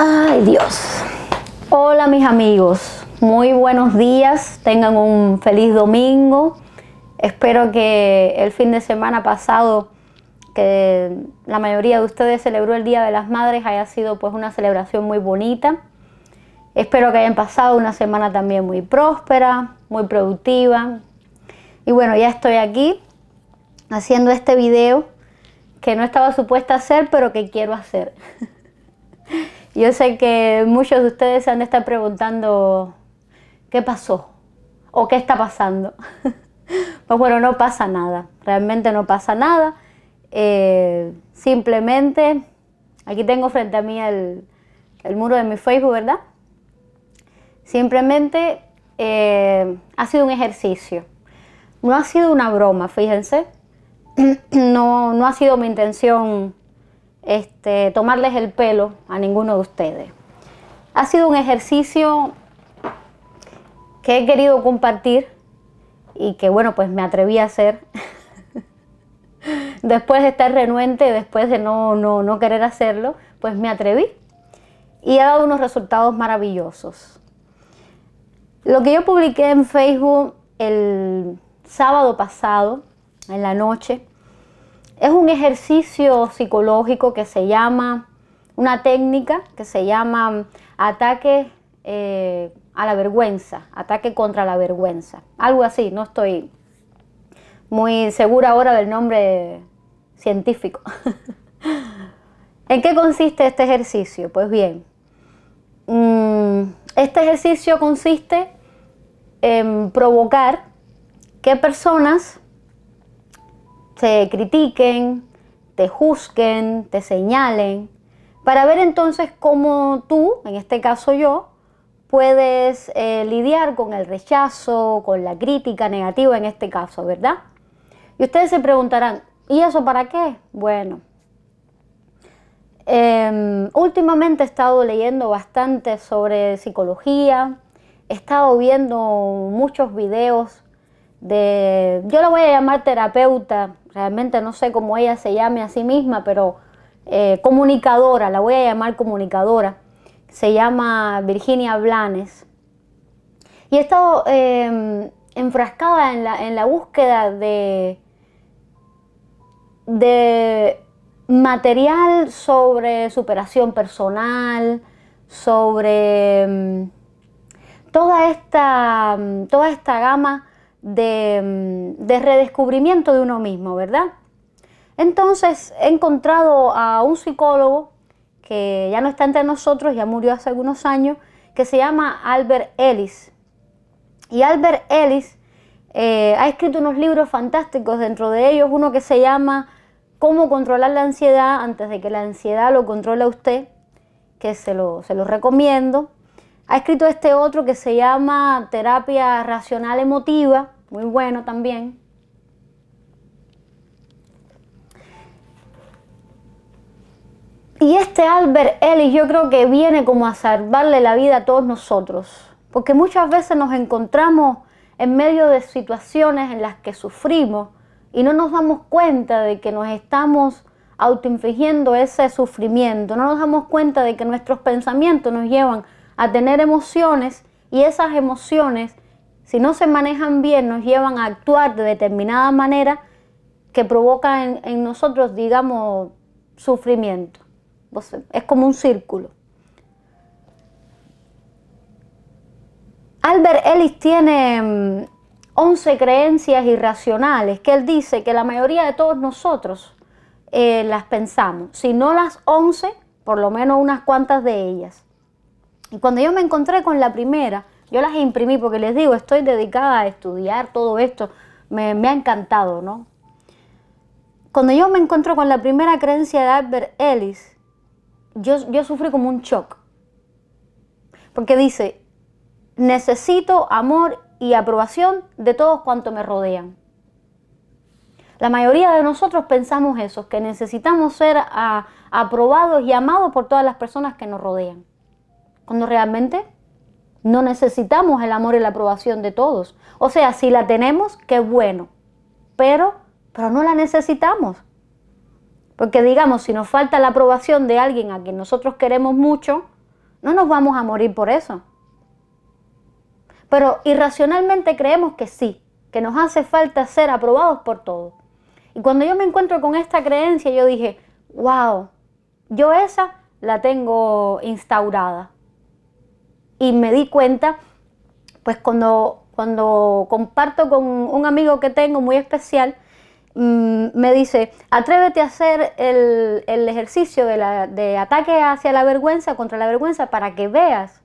Ay, Dios. Hola, mis amigos. Muy buenos días. Tengan un feliz domingo. Espero que el fin de semana pasado, que la mayoría de ustedes celebró el Día de las Madres, haya sido pues una celebración muy bonita. Espero que hayan pasado una semana también muy próspera, muy productiva. Y bueno, ya estoy aquí haciendo este video que no estaba supuesta a hacer, pero que quiero hacer. Yo sé que muchos de ustedes se han de estar preguntando qué pasó o qué está pasando. pues bueno, no pasa nada, realmente no pasa nada. Eh, simplemente, aquí tengo frente a mí el, muro de mi Facebook, ¿verdad? Simplemente eh, ha sido un ejercicio. No ha sido una broma, fíjense. No, no ha sido mi intención este, tomarles el pelo a ninguno de ustedes. Ha sido un ejercicio que he querido compartir y que bueno, pues me atreví a hacer después de estar renuente, después de no, no, no, querer hacerlo, pues me atreví y ha dado unos resultados maravillosos. Lo que yo publiqué en Facebook el sábado pasado, en la noche, es un ejercicio psicológico que se llama, una técnica que se llama mm, ataque eh, a la vergüenza, ataque contra la vergüenza, algo así, no estoy muy segura ahora del nombre científico. ¿En qué consiste este ejercicio? Pues bien, mm, este ejercicio consiste en provocar que personas te critiquen, te juzguen, te señalen, para ver entonces cómo tú, en este caso yo, puedes eh, lidiar con el rechazo, con la crítica negativa en este caso, ¿verdad? Y ustedes se preguntarán, ¿y eso para qué? Bueno, em, últimamente he estado leyendo bastante sobre psicología, he estado viendo muchos videos de, yo la voy a llamar terapeuta, realmente no sé cómo ella se llame a sí misma, pero eh, comunicadora, la voy a llamar comunicadora, se llama Virginia Blanes. Y he estado em, enfrascada en la, en la búsqueda de, de material sobre superación personal, sobre em, toda esta, toda esta gama Mm, de, redescubrimiento de uno mismo, ¿verdad? Entonces he encontrado a un psicólogo que ya no está entre nosotros, ya murió hace algunos años, que se llama Albert Ellis. Y Albert Ellis eh, ha escrito unos libros fantásticos, dentro de ellos uno que se llama Cómo controlar la ansiedad antes de que la ansiedad lo controle a usted, que se lo, se lo recomiendo. Ha escrito este otro que se llama Terapia Racional Emotiva muy bueno también. Y este Albert Ellis yo creo que viene como a salvarle la vida a todos nosotros, porque muchas veces nos encontramos en medio de situaciones en las que sufrimos y no nos damos cuenta de que nos estamos autoinfligiendo ese sufrimiento, no nos damos cuenta de que nuestros pensamientos nos llevan a tener emociones y esas emociones si no se manejan bien, nos llevan a actuar de determinada manera que provoca en, nosotros, digamos, sufrimiento. Es como un círculo. Albert Ellis tiene 11 mm, creencias irracionales que él dice que la mayoría de todos nosotros eh, las pensamos, si no las 11, por lo menos unas cuantas de ellas. Y cuando yo me encontré con la primera, yo las imprimí porque les digo, estoy dedicada a estudiar todo esto. Me, ha encantado, ¿no? Cuando yo me encuentro con la primera creencia de Albert Ellis, yo, yo sufrí como un shock. Porque dice, necesito amor y aprobación de todos cuantos me rodean. La mayoría de nosotros pensamos eso, que necesitamos ser ah, aprobados y amados por todas las personas que nos rodean, cuando realmente no necesitamos el amor y la aprobación de todos. O sea, si la tenemos, qué bueno. Pero, pero no la necesitamos. Porque digamos, si nos falta la aprobación de alguien a quien nosotros queremos mucho, no nos vamos a morir por eso. Pero irracionalmente creemos que sí, que nos hace falta ser aprobados por todos. Y cuando yo me encuentro con esta creencia, yo dije, wow, yo esa la tengo instaurada y me di cuenta, pues cuando, cuando comparto con un amigo que tengo muy especial, mm, me dice, atrévete a hacer el, ejercicio de, ataque hacia la vergüenza, contra la vergüenza, para que veas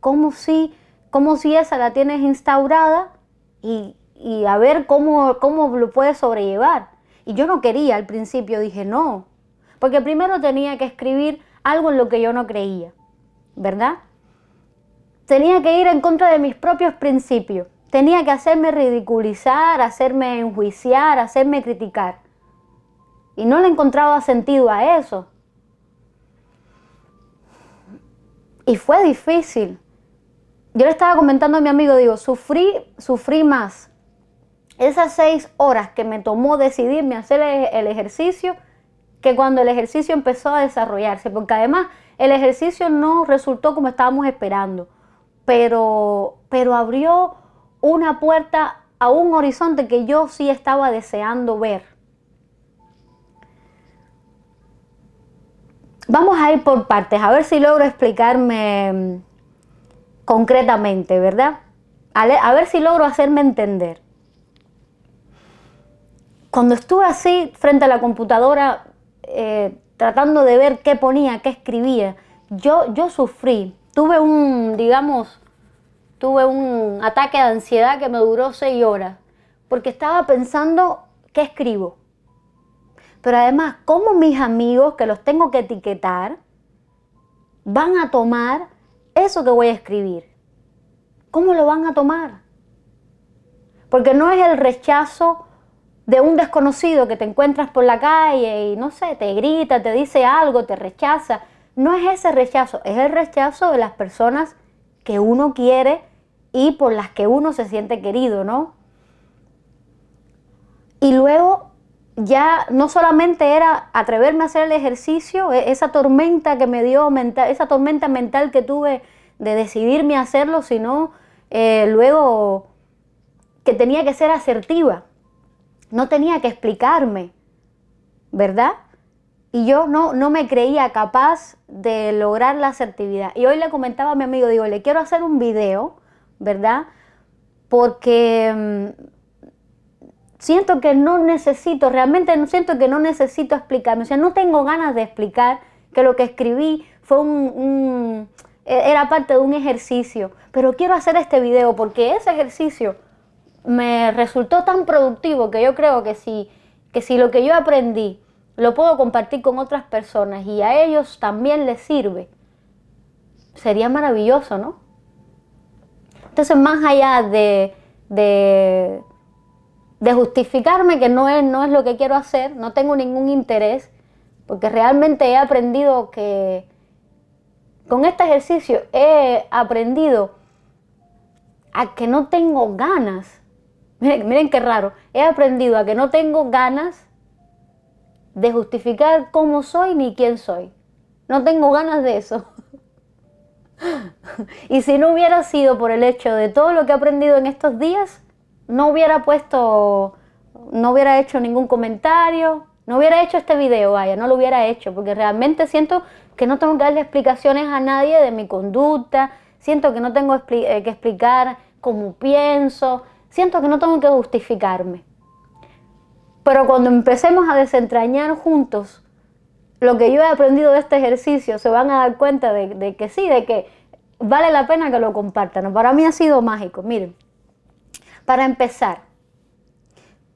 cómo si, cómo si esa la tienes instaurada y, a ver cómo, cómo lo puedes sobrellevar. Y yo no quería al principio, dije no, porque primero tenía que escribir algo en lo que yo no creía, ¿verdad? tenía que ir en contra de mis propios principios. Tenía que hacerme ridiculizar, hacerme enjuiciar, hacerme criticar. Y no le encontraba sentido a eso. Y fue difícil. Yo le estaba comentando a mi amigo, digo, sufrí, sufrí más. Esas seis horas que me tomó decidirme hacer el ejercicio, que cuando el ejercicio empezó a desarrollarse, porque además el ejercicio no resultó como estábamos esperando pero, abrió una puerta a un horizonte que yo sí estaba deseando ver. Vamos a ir por partes, a ver si logro explicarme mm, concretamente, ¿verdad? A ver si logro hacerme entender. Cuando estuve así frente a la computadora, eh, tratando de ver qué ponía, qué escribía, yo, yo sufrí tuve un, digamos, tuve un ataque de ansiedad que me duró seis horas, porque estaba pensando qué escribo. Pero además, ¿cómo mis amigos, que los tengo que etiquetar, van a tomar eso que voy a escribir? ¿Cómo lo van a tomar? Porque no es el rechazo de un desconocido que te encuentras por la calle y no sé, te grita, te dice algo, te rechaza no es ese rechazo, es el rechazo de las personas que uno quiere y por las que uno se siente querido, ¿no? Y luego ya no solamente era atreverme a hacer el ejercicio, e, esa tormenta que me dio, mental, esa tormenta mental que tuve de decidirme a hacerlo, sino eh, luego que tenía que ser asertiva, no tenía que explicarme, ¿verdad? Y yo no, no me creía capaz de lograr la asertividad. Y hoy le comentaba a mi amigo, digo, le quiero hacer un video, ¿verdad? Porque mm, siento que no necesito, realmente no siento que no necesito explicarme. O sea, no tengo ganas de explicar que lo que escribí fue un, e, era parte de un ejercicio. Pero quiero hacer este video porque ese ejercicio me resultó tan productivo que yo creo que si, que si lo que yo aprendí lo puedo compartir con otras personas y a ellos también les sirve, sería maravilloso, ¿no? Entonces, más allá de, de, justificarme que no es, no es lo que quiero hacer, no tengo ningún interés, porque realmente he aprendido que con este ejercicio he aprendido a que no tengo ganas. Miren, miren qué raro. He aprendido a que no tengo ganas de justificar cómo soy ni quién soy. No tengo ganas de eso. y si no hubiera sido por el hecho de todo lo que he aprendido en estos días, no hubiera puesto, no hubiera hecho ningún comentario, no hubiera hecho este video, vaya, no lo hubiera hecho, porque realmente siento que no tengo que darle explicaciones a nadie de mi conducta, siento que no tengo eh, que explicar cómo pienso, siento que no tengo que justificarme. Pero cuando empecemos a desentrañar juntos lo que yo he aprendido de este ejercicio, se van a dar cuenta de, que sí, de que vale la pena que lo compartan. Para mí ha sido mágico. Miren, para empezar,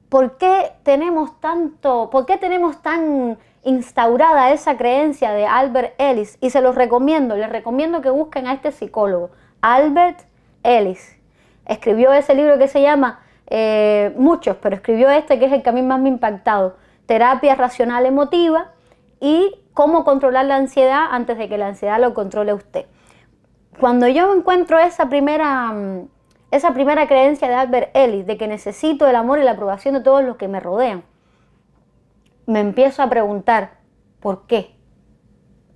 ¿por qué tenemos tanto, por qué tenemos tan instaurada esa creencia de Albert Ellis? Y se los recomiendo, les recomiendo que busquen a este psicólogo, Albert Ellis. Escribió ese libro que se llama eh, muchos, pero escribió este que es el que a mí más me ha impactado, terapia racional emotiva y cómo controlar la ansiedad antes de que la ansiedad lo controle usted. Cuando yo encuentro esa primera, mm, esa primera creencia de Albert Ellis, de que necesito el amor y la aprobación de todos los que me rodean, me empiezo a preguntar, ¿por qué?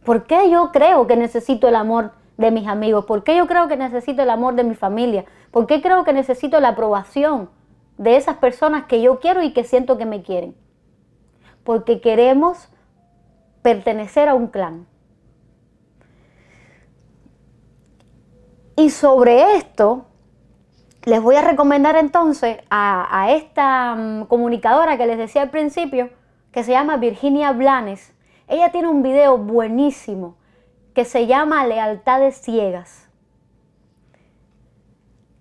¿Por qué yo creo que necesito el amor de mis amigos? ¿Por qué yo creo que necesito el amor de mi familia? ¿Por qué creo que necesito la aprobación de esas personas que yo quiero y que siento que me quieren. Porque queremos pertenecer a un clan. Y sobre esto, les voy a recomendar entonces a, esta mm, comunicadora que les decía al principio, que se llama Virginia Blanes. Ella tiene un video buenísimo que se llama Lealtades Ciegas.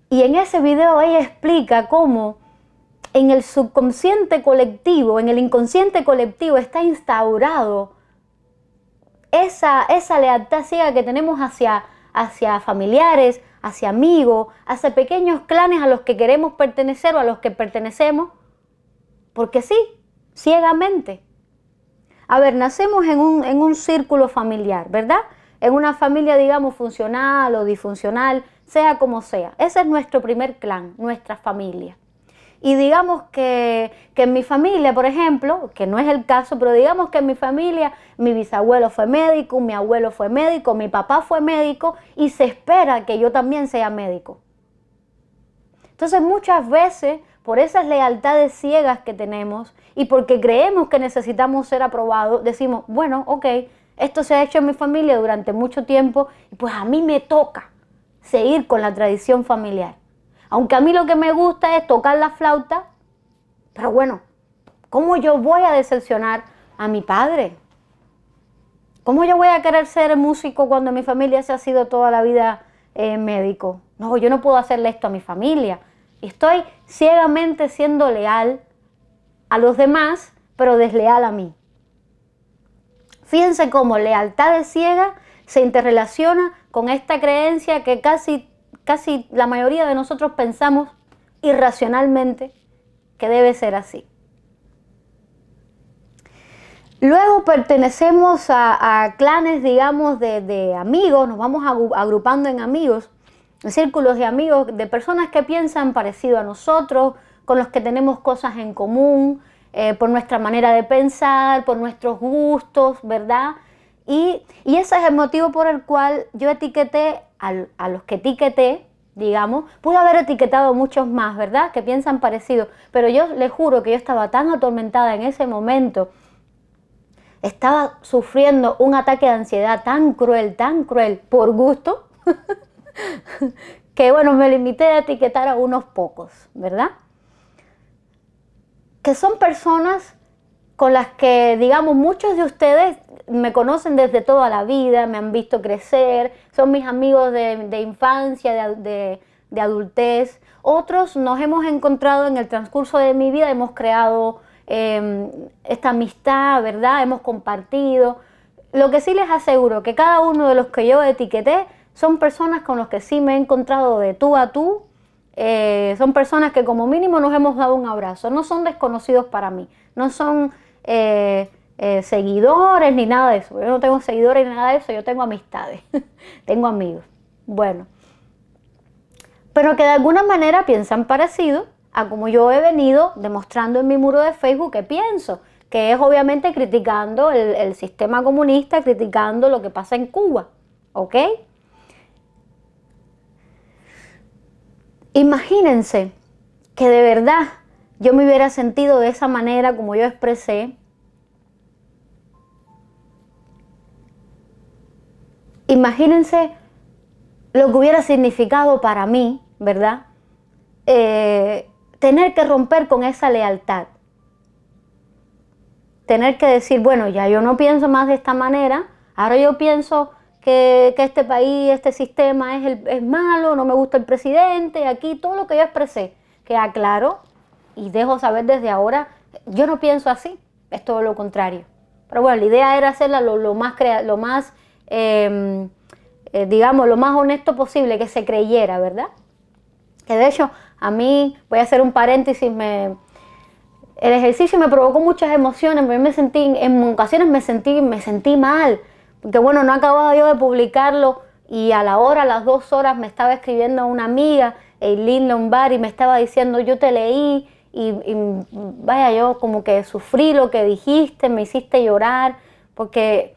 Y en ese video ella explica cómo en el subconsciente colectivo, en el inconsciente colectivo está instaurado esa, esa lealtad ciega que tenemos hacia, hacia familiares, hacia amigos, hacia pequeños clanes a los que queremos pertenecer o a los que pertenecemos, porque sí, ciegamente. A ver, nacemos un, en un círculo familiar, ¿verdad? En una familia, digamos, funcional o disfuncional, sea como sea. Ese es nuestro primer clan, nuestra familia. Y digamos que, en mi familia, por ejemplo, que no es el caso, pero digamos que en mi familia mi bisabuelo fue médico, mi abuelo fue médico, mi papá fue médico y se espera que yo también sea médico. Entonces muchas veces por esas lealtades ciegas que tenemos y porque creemos que necesitamos ser aprobados, decimos, bueno, ok, esto se ha hecho en mi familia durante mucho tiempo y pues a mí me toca seguir con la tradición familiar. Aunque a mí lo que me gusta es tocar la flauta, pero bueno, ¿cómo yo voy a decepcionar a mi padre? ¿Cómo yo voy a querer ser músico cuando mi familia se ha sido toda la vida eh, médico? No, yo no puedo hacerle esto a mi familia. Estoy ciegamente siendo leal a los demás, pero desleal a mí. Fíjense cómo lealtad de ciega se interrelaciona con esta creencia que casi casi la mayoría de nosotros pensamos irracionalmente que debe ser así. Luego pertenecemos a, clanes, digamos, de, amigos, nos vamos agrupando en amigos, en círculos de amigos, de personas que piensan parecido a nosotros, con los que tenemos cosas en común, eh, por nuestra manera de pensar, por nuestros gustos, ¿verdad? Y, y ese es el motivo por el cual yo etiqueté a los que etiqueté, digamos, pude haber etiquetado muchos más, ¿verdad? Que piensan parecido, pero yo les juro que yo estaba tan atormentada en ese momento, estaba sufriendo un ataque de ansiedad tan cruel, tan cruel, por gusto, que bueno, me limité a etiquetar a unos pocos, ¿verdad? Que son personas con las que, digamos, muchos de ustedes me conocen desde toda la vida, me han visto crecer, son mis amigos de, infancia, de, adultez. Otros nos hemos encontrado en el transcurso de mi vida, hemos creado em, esta amistad, ¿verdad? Hemos compartido. Lo que sí les aseguro, que cada uno de los que yo etiqueté son personas con los que sí me he encontrado de tú a tú. Eh, son personas que como mínimo nos hemos dado un abrazo. No son desconocidos para mí. No son eh, eh, seguidores ni nada de eso. Yo no tengo seguidores ni nada de eso, yo tengo amistades, tengo amigos. Bueno, pero que de alguna manera piensan parecido a como yo he venido demostrando en mi muro de Facebook que pienso, que es obviamente criticando el, el sistema comunista, criticando lo que pasa en Cuba. ¿Ok? Imagínense que de verdad yo me hubiera sentido de esa manera como yo expresé. Imagínense lo que hubiera significado para mí, ¿verdad? Eh, tener que romper con esa lealtad. Tener que decir, bueno, ya yo no pienso más de esta manera, ahora yo pienso que, este país, este sistema es, es malo, no me gusta el presidente, aquí todo lo que yo expresé, que aclaro, y dejo saber desde ahora, yo no pienso así, es todo lo contrario. Pero bueno, la idea era hacerla lo, más, lo más em, eh, digamos, lo más honesto posible, que se creyera, ¿verdad? Que de hecho, a mí, voy a hacer un paréntesis, me, el ejercicio me provocó muchas emociones, me sentí, en ocasiones me sentí, me sentí mal, porque bueno, no acababa yo de publicarlo y a la hora, a las dos horas, me estaba escribiendo una amiga, Eileen Lombardi, me estaba diciendo, yo te leí, y, vaya, yo como que sufrí lo que dijiste, me hiciste llorar, porque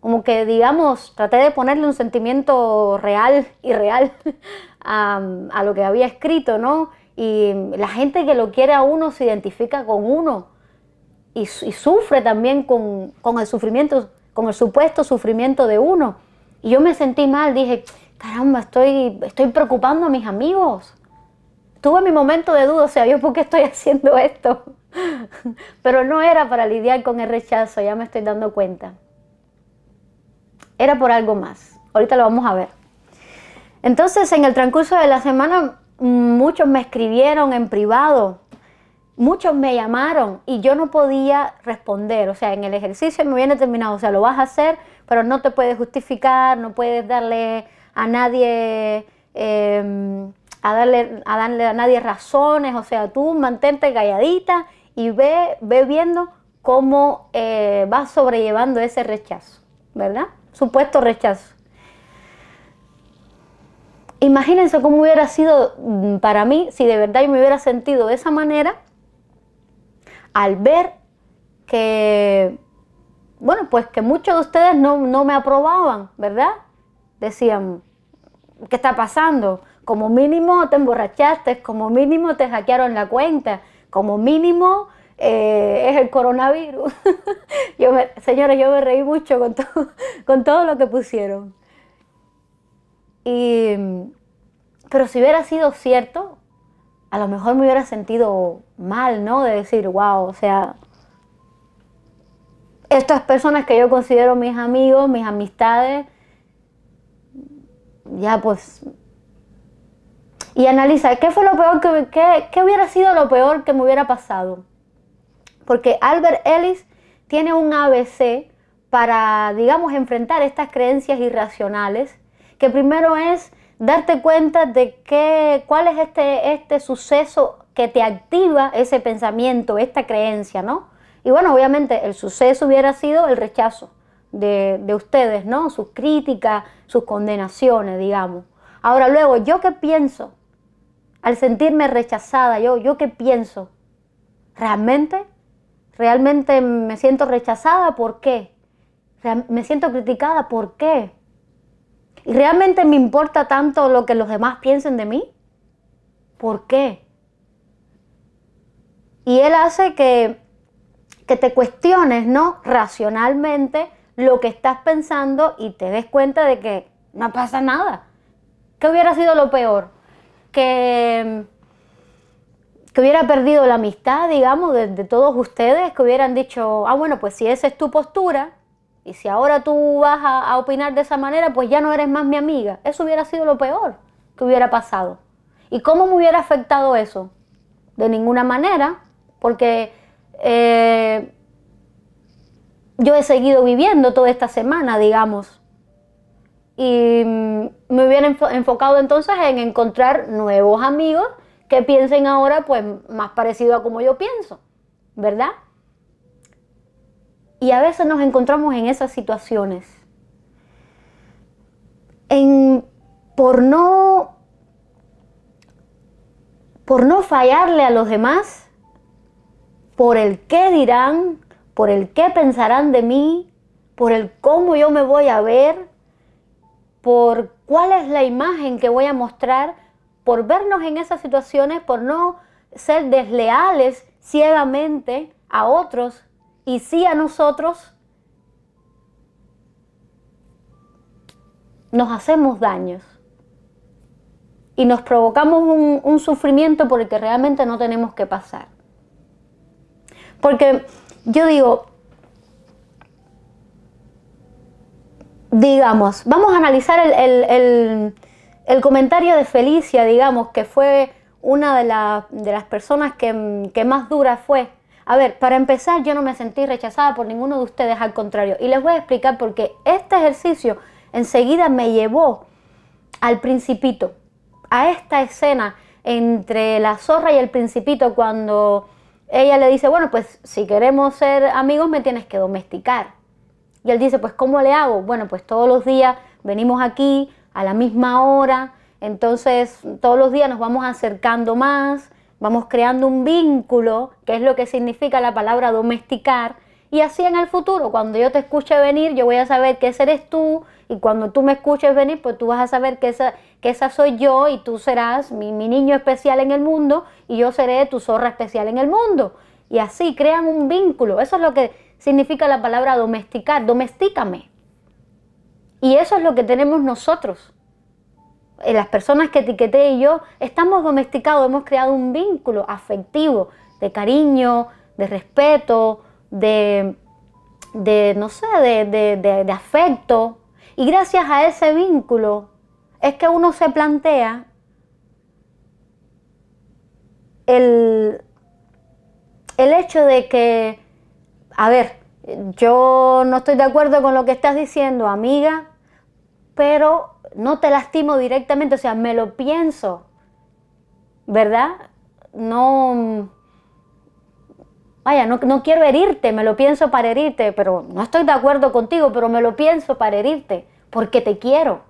como que, digamos, traté de ponerle un sentimiento real y real a, a lo que había escrito, ¿no? Y la gente que lo quiere a uno se identifica con uno y, y sufre también con, con, el sufrimiento, con el supuesto sufrimiento de uno. Y yo me sentí mal, dije, caramba, estoy, estoy preocupando a mis amigos tuve mi momento de duda, o sea, yo por qué estoy haciendo esto. Pero no era para lidiar con el rechazo, ya me estoy dando cuenta. Era por algo más. Ahorita lo vamos a ver. Entonces, en el transcurso de la semana, muchos me escribieron en privado, muchos me llamaron y yo no podía responder. O sea, en el ejercicio me viene terminado, o sea, lo vas a hacer, pero no te puedes justificar, no puedes darle a nadie... Em, a darle, a darle a nadie razones, o sea, tú mantente calladita y ve, ve viendo cómo va eh, vas sobrellevando ese rechazo, ¿verdad? Supuesto rechazo. Imagínense cómo hubiera sido mm, para mí si de verdad yo me hubiera sentido de esa manera al ver que, bueno, pues que muchos de ustedes no, no me aprobaban, ¿verdad? Decían, ¿qué está pasando? como mínimo te emborrachaste, como mínimo te hackearon la cuenta, como mínimo eh, es el coronavirus. yo señores, yo me reí mucho con, todo, con todo lo que pusieron. pero si hubiera sido cierto, a lo mejor me hubiera sentido mal, ¿no? De decir, wow, o sea, estas personas que yo considero mis amigos, mis amistades, ya pues y analiza, qué fue lo peor que hubiera sido lo peor que me hubiera pasado. Porque Albert Ellis tiene un ABC para, digamos, enfrentar estas creencias irracionales, que primero es darte cuenta de qué cuál es este, este suceso que te activa ese pensamiento, esta creencia, ¿no? Y bueno, obviamente el suceso hubiera sido el rechazo de, de ustedes, ¿no? Sus críticas, sus condenaciones, digamos. Ahora luego, ¿yo qué pienso? al sentirme rechazada, yo, yo qué pienso, ¿realmente? ¿Realmente me siento rechazada? ¿Por qué? ¿Me siento criticada? ¿Por qué? ¿Y realmente me importa tanto lo que los demás piensen de mí? ¿Por qué? Y él hace que, que te cuestiones, ¿no? Racionalmente lo que estás pensando y te des cuenta de que no pasa nada. ¿Qué hubiera sido lo peor? que, que hubiera perdido la amistad, digamos, de, todos ustedes, que hubieran dicho, ah, bueno, pues si esa es tu postura, y si ahora tú vas a, opinar de esa manera, pues ya no eres más mi amiga. Eso hubiera sido lo peor que hubiera pasado. ¿Y cómo me hubiera afectado eso? De ninguna manera, porque eh, yo he seguido viviendo toda esta semana, digamos, y mm, me hubiera enfocado entonces en encontrar nuevos amigos que piensen ahora pues más parecido a como yo pienso, ¿verdad? Y a veces nos encontramos en esas situaciones. En, por no por no fallarle a los demás, por el qué dirán, por el qué pensarán de mí, por el cómo yo me voy a ver, por cuál es la imagen que voy a mostrar, por vernos en esas situaciones, por no ser desleales ciegamente a otros y sí a nosotros, nos hacemos daños y nos provocamos un, sufrimiento por el que realmente no tenemos que pasar. Porque yo digo, digamos, vamos a analizar el, comentario de Felicia, digamos, que fue una de, las personas que, que, más dura fue. A ver, para empezar, yo no me sentí rechazada por ninguno de ustedes, al contrario. Y les voy a explicar por qué. Este ejercicio enseguida me llevó al principito, a esta escena entre la zorra y el principito cuando ella le dice, bueno, pues si queremos ser amigos me tienes que domesticar. Y él dice, pues ¿cómo le hago? Bueno, pues todos los días venimos aquí a la misma hora, entonces todos los días nos vamos acercando más, vamos creando un vínculo, que es lo que significa la palabra domesticar, y así en el futuro, cuando yo te escuche venir, yo voy a saber que ese eres tú, y cuando tú me escuches venir, pues tú vas a saber que esa, que esa soy yo, y tú serás mi niño especial en el mundo, y yo seré tu zorra especial en el mundo. Y así crean un vínculo. Eso es lo que significa la palabra domesticar, domestícame. Y eso es lo que tenemos nosotros. Eh, las personas que etiqueté y yo estamos domesticados, hemos creado un vínculo afectivo, de cariño, de respeto, de, no sé, de, afecto. Y gracias a ese vínculo es que uno se plantea el hecho de que a ver, yo no estoy de acuerdo con lo que estás diciendo, amiga, pero no te lastimo directamente, o sea, me lo pienso, ¿verdad? No, vaya, no, no, quiero herirte, me lo pienso para herirte, pero no estoy de acuerdo contigo, pero me lo pienso para herirte, porque te quiero.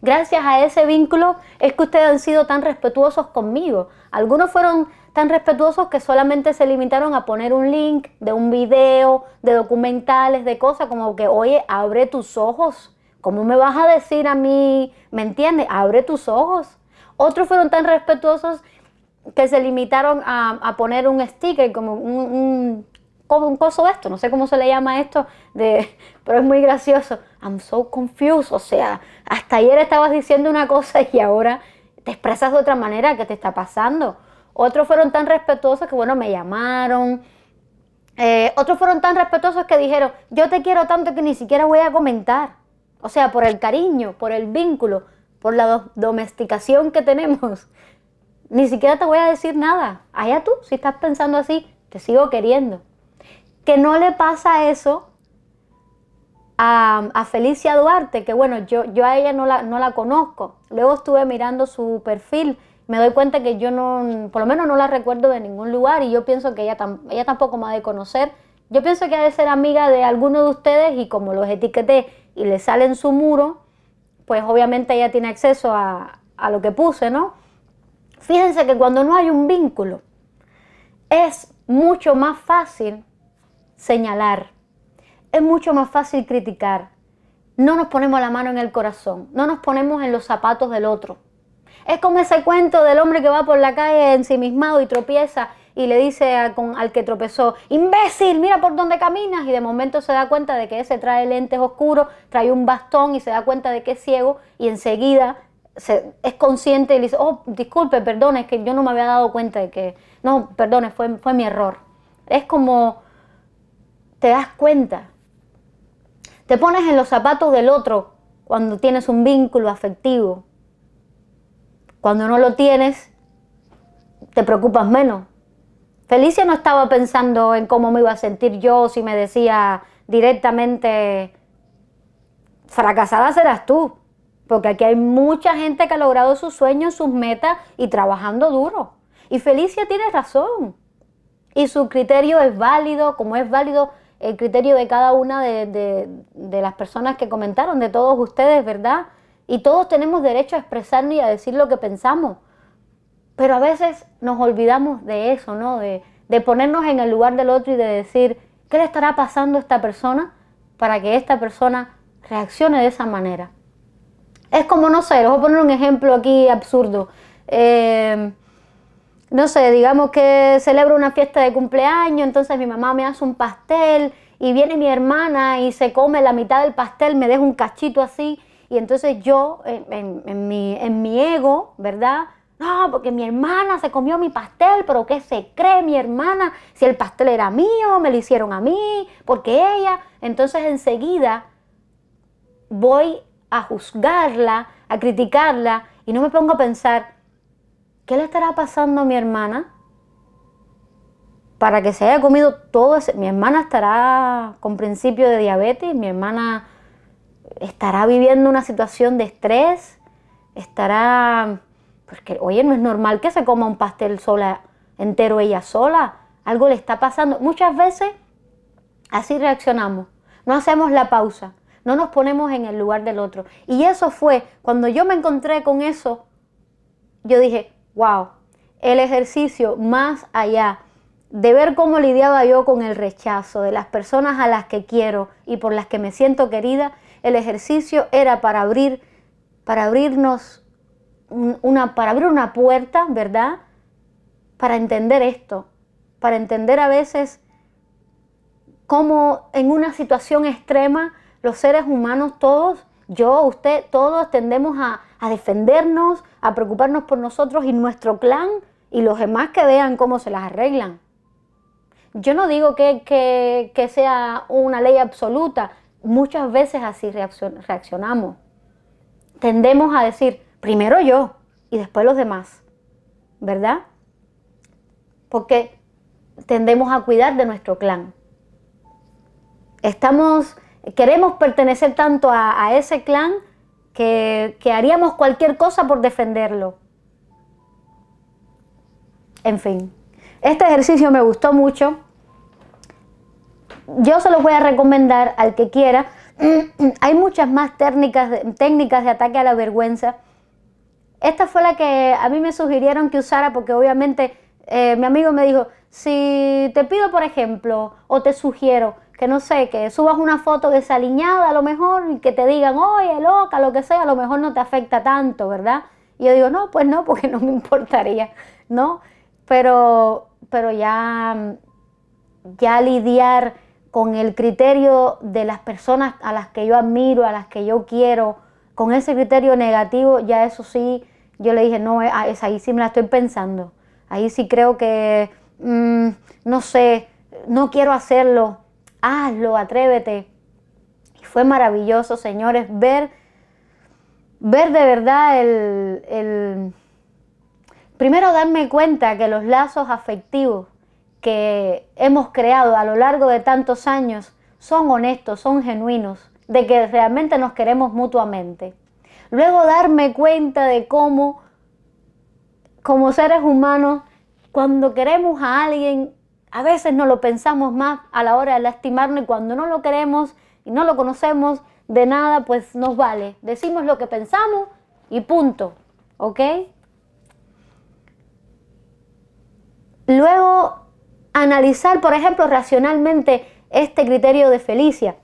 Gracias a ese vínculo es que ustedes han sido tan respetuosos conmigo. Algunos fueron tan respetuosos que solamente se limitaron a poner un link de un video, de documentales, de cosas como que, oye, abre tus ojos. ¿Cómo me vas a decir a mí? ¿Me entiendes? Abre tus ojos. Otros fueron tan respetuosos que se limitaron a, poner un sticker, como un, un, coso de esto, no sé cómo se le llama esto, de, pero es muy gracioso. I'm so confused, o sea, hasta ayer estabas diciendo una cosa y ahora te expresas de otra manera, ¿qué te está pasando? Otros fueron tan respetuosos que, bueno, me llamaron. Eh, otros fueron tan respetuosos que dijeron, yo te quiero tanto que ni siquiera voy a comentar. O sea, por el cariño, por el vínculo, por la domesticación que tenemos. Ni siquiera te voy a decir nada. Allá tú, si estás pensando así, te sigo queriendo. Que no le pasa eso a, Felicia Duarte, que bueno, yo, yo a ella no no la conozco. Luego estuve mirando su perfil me doy cuenta que yo no, por lo menos no la recuerdo de ningún lugar y yo pienso que ella, tampoco me ha de conocer. Yo pienso que ha de ser amiga de alguno de ustedes y como los etiqueté y le sale en su muro, pues obviamente ella tiene acceso a, a lo que puse, ¿no? Fíjense que cuando no hay un vínculo, es mucho más fácil señalar, es mucho más fácil criticar. No nos ponemos la mano en el corazón, no nos ponemos en los zapatos del otro. Es como ese cuento del hombre que va por la calle ensimismado y tropieza y le dice al que tropezó, imbécil, mira por dónde caminas. Y de momento se da cuenta de que ese trae lentes oscuros, trae un bastón y se da cuenta de que es ciego y enseguida es consciente y le dice, oh, disculpe, perdone, es que yo no me había dado cuenta de que, no, perdone, fue, fue mi error. Es como, te das cuenta, te pones en los zapatos del otro cuando tienes un vínculo afectivo, cuando no lo tienes, te preocupas menos. Felicia no estaba pensando en cómo me iba a sentir yo si me decía directamente, fracasada serás tú, porque aquí hay mucha gente que ha logrado sus sueños, sus metas y trabajando duro. Y Felicia tiene razón. Y su criterio es válido, como es válido el criterio de cada una de, las personas que comentaron, de todos ustedes, ¿verdad? Y todos tenemos derecho a expresarnos y a decir lo que pensamos. Pero a veces nos olvidamos de eso, ¿no? De, ponernos en el lugar del otro y de decir, ¿qué le estará pasando a esta persona para que esta persona reaccione de esa manera? Es como, no sé, os voy a poner un ejemplo aquí absurdo. Eh, no sé, digamos que celebro una fiesta de cumpleaños, entonces mi mamá me hace un pastel y viene mi hermana y se come la mitad del pastel, me deja un cachito así y entonces yo, en, mi, en mi ego, ¿verdad? No, porque mi hermana se comió mi pastel, pero ¿qué se cree mi hermana? Si el pastel era mío, me lo hicieron a mí, porque ella. Entonces enseguida voy a juzgarla, a criticarla, y no me pongo a pensar, ¿qué le estará pasando a mi hermana? Para que se haya comido todo ese... Mi hermana estará con principio de diabetes, mi hermana estará viviendo una situación de estrés, estará... Porque, oye, no es normal que se coma un pastel sola, entero ella sola. Algo le está pasando. Muchas veces así reaccionamos. No hacemos la pausa. No nos ponemos en el lugar del otro. Y eso fue, cuando yo me encontré con eso, yo dije, wow, el ejercicio más allá de ver cómo lidiaba yo con el rechazo de las personas a las que quiero y por las que me siento querida, el ejercicio era para abrir, para abrirnos una, para abrir una puerta, ¿verdad? Para entender esto, para entender a veces cómo en una situación extrema los seres humanos todos, yo, usted, todos tendemos a, defendernos, a preocuparnos por nosotros y nuestro clan y los demás que vean cómo se las arreglan. Yo no digo que, que, sea una ley absoluta, muchas veces así reaccionamos. Tendemos a decir, primero yo y después los demás, ¿verdad? Porque tendemos a cuidar de nuestro clan. Estamos, queremos pertenecer tanto a, ese clan que haríamos cualquier cosa por defenderlo. En fin, este ejercicio me gustó mucho yo se los voy a recomendar al que quiera. Hay muchas más técnicas, técnicas de ataque a la vergüenza. Esta fue la que a mí me sugirieron que usara porque obviamente eh, mi amigo me dijo, si te pido, por ejemplo, o te sugiero que no sé, que subas una foto desaliñada a lo mejor y que te digan, oye, loca, lo que sea, a lo mejor no te afecta tanto, ¿verdad? Y yo digo, no, pues no, porque no me importaría, ¿no? Pero, pero ya, ya lidiar con el criterio de las personas a las que yo admiro, a las que yo quiero, con ese criterio negativo, ya eso sí, yo le dije, no, eh, ah, ahí sí me la estoy pensando. Ahí sí creo que, mm, no sé, no quiero hacerlo, hazlo, atrévete. Y fue maravilloso, señores, ver, ver de verdad el primero darme cuenta que los lazos afectivos que hemos creado a lo largo de tantos años son honestos, son genuinos, de que realmente nos queremos mutuamente. Luego darme cuenta de cómo, como seres humanos, cuando queremos a alguien, a veces no lo pensamos más a la hora de lastimarnos y cuando no lo queremos y no lo conocemos de nada, pues nos vale. Decimos lo que pensamos y punto. ¿Ok? Luego analizar, por ejemplo, racionalmente este criterio de Felicia.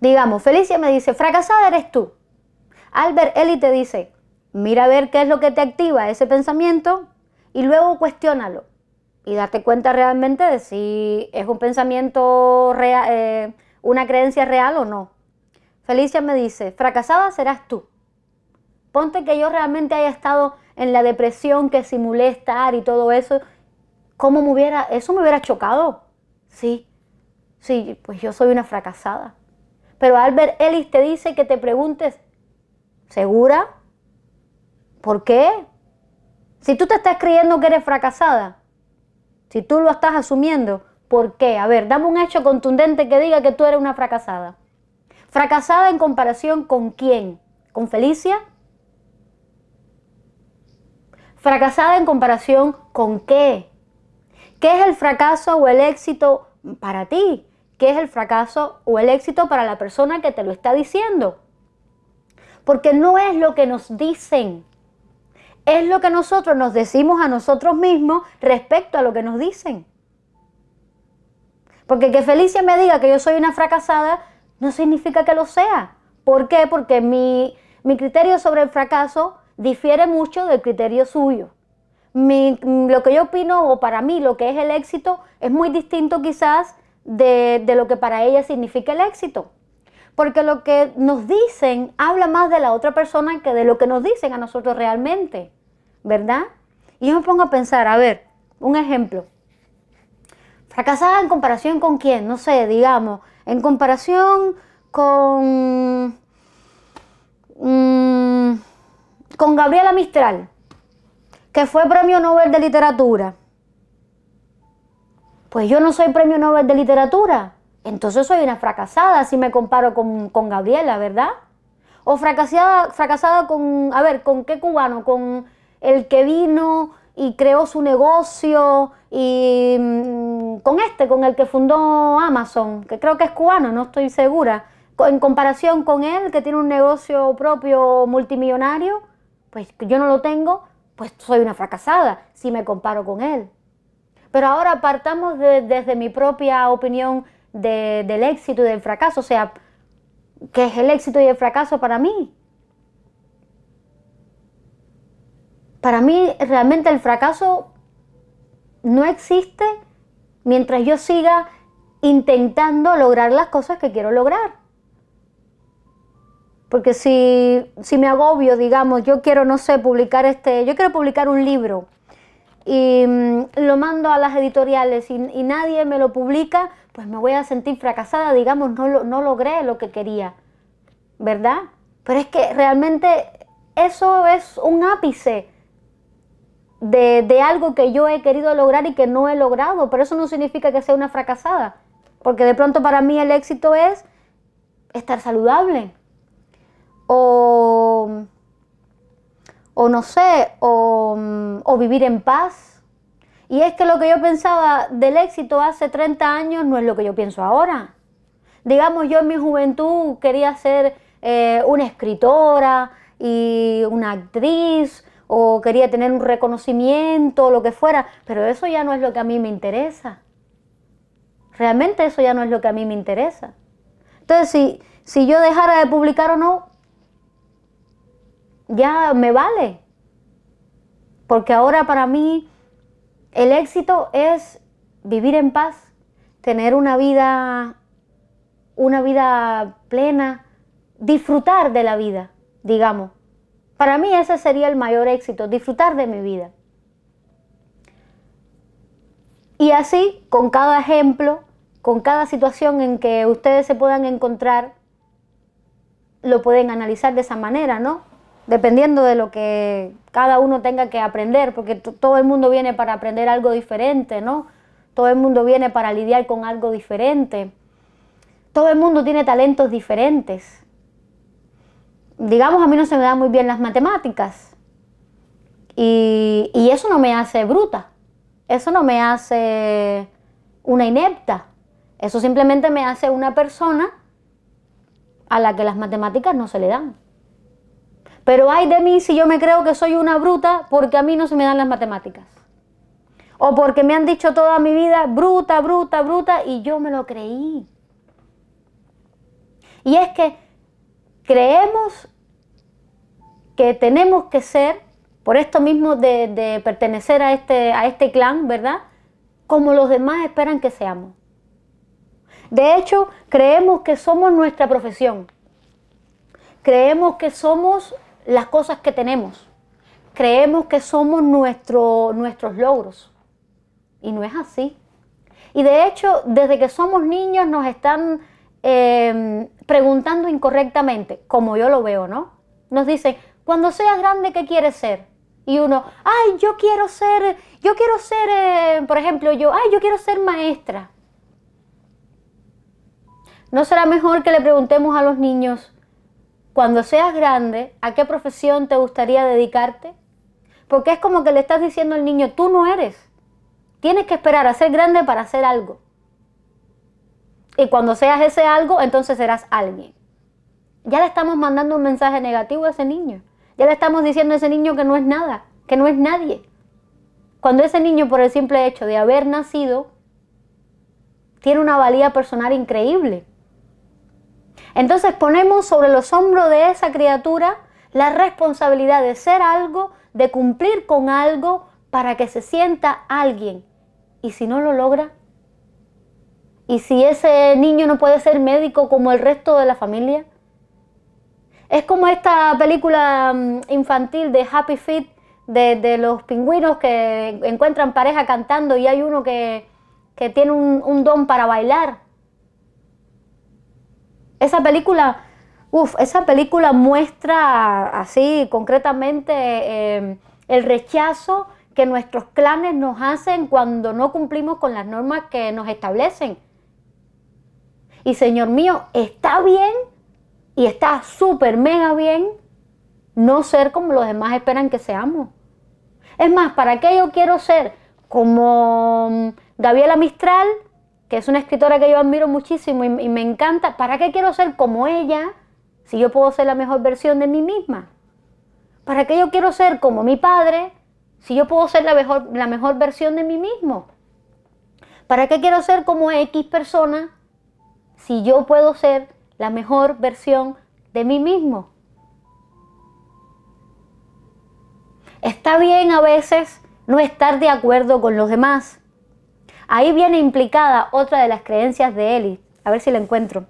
Digamos, Felicia me dice, fracasada eres tú. Albert Eli te dice, mira a ver qué es lo que te activa ese pensamiento y luego cuestiónalo y darte cuenta realmente de si es un pensamiento, real, eh, una creencia real o no. Felicia me dice, fracasada serás tú. Ponte que yo realmente haya estado en la depresión que simulé estar y todo eso ¿Cómo me hubiera, eso me hubiera chocado? Sí, sí, pues yo soy una fracasada. Pero Albert Ellis te dice que te preguntes, ¿segura? ¿Por qué? Si tú te estás creyendo que eres fracasada, si tú lo estás asumiendo, ¿por qué? A ver, dame un hecho contundente que diga que tú eres una fracasada. ¿Fracasada en comparación con quién? ¿Con Felicia? ¿Fracasada en comparación con qué? ¿Qué es el fracaso o el éxito para ti? ¿Qué es el fracaso o el éxito para la persona que te lo está diciendo? Porque no es lo que nos dicen, es lo que nosotros nos decimos a nosotros mismos respecto a lo que nos dicen. Porque que Felicia me diga que yo soy una fracasada no significa que lo sea. ¿Por qué? Porque mi, mi criterio sobre el fracaso difiere mucho del criterio suyo lo que yo opino o para mí lo que es el éxito es muy distinto quizás de, lo que para ella significa el éxito. Porque lo que nos dicen habla más de la otra persona que de lo que nos dicen a nosotros realmente, ¿verdad? Y yo me pongo a pensar, a ver, un ejemplo. Fracasada en comparación con quién, no sé, digamos, en comparación con... Mm, con Gabriela Mistral que fue premio Nobel de literatura. Pues yo no soy premio Nobel de literatura. Entonces soy una fracasada si me comparo con, Gabriela, ¿verdad? O fracasada, fracasada con, a ver, ¿con qué cubano? Con el que vino y creó su negocio y mm, con este, con el que fundó Amazon, que creo que es cubano, no estoy segura, en comparación con él que tiene un negocio propio multimillonario, pues yo no lo tengo, pues soy una fracasada si me comparo con él. Pero ahora partamos desde mi propia opinión del éxito y del fracaso, o sea, ¿qué es el éxito y el fracaso para mí? Para mí realmente el fracaso no existe mientras yo siga intentando lograr las cosas que quiero lograr. Porque si, si me agobio, digamos, yo quiero, no sé, publicar este, yo quiero publicar un libro y mm, lo mando a las editoriales y, nadie me lo publica, pues me voy a sentir fracasada, digamos, no, no logré lo que quería, ¿verdad? Pero es que realmente eso es un ápice de, de algo que yo he querido lograr y que no he logrado, pero eso no significa que sea una fracasada, porque de pronto para mí el éxito es estar saludable, o, no sé, o, vivir en paz. Y es que lo que yo pensaba del éxito hace 30 años no es lo que yo pienso ahora. Digamos, yo en mi juventud quería ser eh, una escritora y una actriz, o quería tener un reconocimiento, o lo que fuera, pero eso ya no es lo que a mí me interesa. Realmente eso ya no es lo que a mí me interesa. Entonces, si, si yo dejara de publicar o no, ya me vale. Porque ahora para mí el éxito es vivir en paz, tener una vida una vida plena, disfrutar de la vida, digamos. Para mí ese sería el mayor éxito, disfrutar de mi vida. Y así, con cada ejemplo, con cada situación en que ustedes se puedan encontrar, lo pueden analizar de esa manera, ¿no? dependiendo de lo que cada uno tenga que aprender, porque todo el mundo viene para aprender algo diferente, ¿no? Todo el mundo viene para lidiar con algo diferente. Todo el mundo tiene talentos diferentes. Digamos, a mí no se me dan muy bien las matemáticas. Y, y eso no me hace bruta. Eso no me hace una inepta. Eso simplemente me hace una persona a la que las matemáticas no se le dan. Pero ay de mí si yo me creo que soy una bruta porque a mí no se me dan las matemáticas. O porque me han dicho toda mi vida, bruta, bruta, bruta, y yo me lo creí. Y es que creemos que tenemos que ser, por esto mismo de, pertenecer a este, a este clan, ¿verdad? Como los demás esperan que seamos. De hecho, creemos que somos nuestra profesión. Creemos que somos las cosas que tenemos. Creemos que somos nuestros logros. Y no es así. Y de hecho, desde que somos niños nos están em, preguntando incorrectamente, como yo lo veo, ¿no? Nos dicen, cuando seas grande, ¿qué quieres ser? Y uno, ay, yo quiero ser, yo quiero ser, eh, por ejemplo, yo, ay, yo quiero ser maestra. ¿No será mejor que le preguntemos a los niños, cuando seas grande, ¿a qué profesión te gustaría dedicarte? Porque es como que le estás diciendo al niño, tú no eres. Tienes que esperar a ser grande para hacer algo. Y cuando seas ese algo, entonces serás alguien. Ya le estamos mandando un mensaje negativo a ese niño. Ya le estamos diciendo a ese niño que no es nada, que no es nadie. Cuando ese niño, por el simple hecho de haber nacido, tiene una valía personal increíble. Entonces ponemos sobre los hombros de esa criatura la responsabilidad de ser algo, de cumplir con algo para que se sienta alguien. Y si no lo logra, y si ese niño no puede ser médico como el resto de la familia, es como esta película mm, infantil de Happy Feet de, los pingüinos que encuentran pareja cantando y hay uno que, tiene un, don para bailar esa película, esa película muestra así concretamente em, el rechazo que nuestros clanes nos hacen cuando no cumplimos con las normas que nos establecen. Y Señor mío, está bien y está súper mega bien no ser como los demás esperan que seamos. Es más, ¿para qué yo quiero ser como mm, Gabriela Mistral que es una escritora que yo admiro muchísimo y, me encanta, ¿para qué quiero ser como ella si yo puedo ser la mejor versión de mí misma? ¿Para qué yo quiero ser como mi padre si yo puedo ser la mejor, la mejor versión de mí mismo? ¿Para qué quiero ser como X persona si yo puedo ser la mejor versión de mí mismo? Está bien a veces no estar de acuerdo con los demás Ahí viene implicada otra de las creencias de Eli. A ver si la encuentro.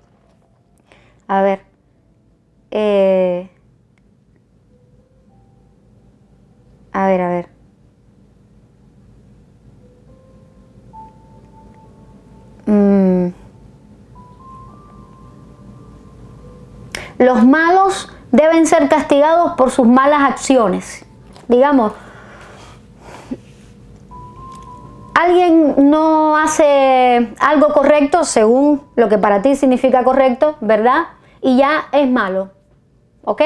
A ver. Eh, a ver, a ver. Mm. Los malos deben ser castigados por sus malas acciones. Digamos, alguien no hace algo correcto según lo que para ti significa correcto, ¿verdad? Y ya es malo, ¿ok?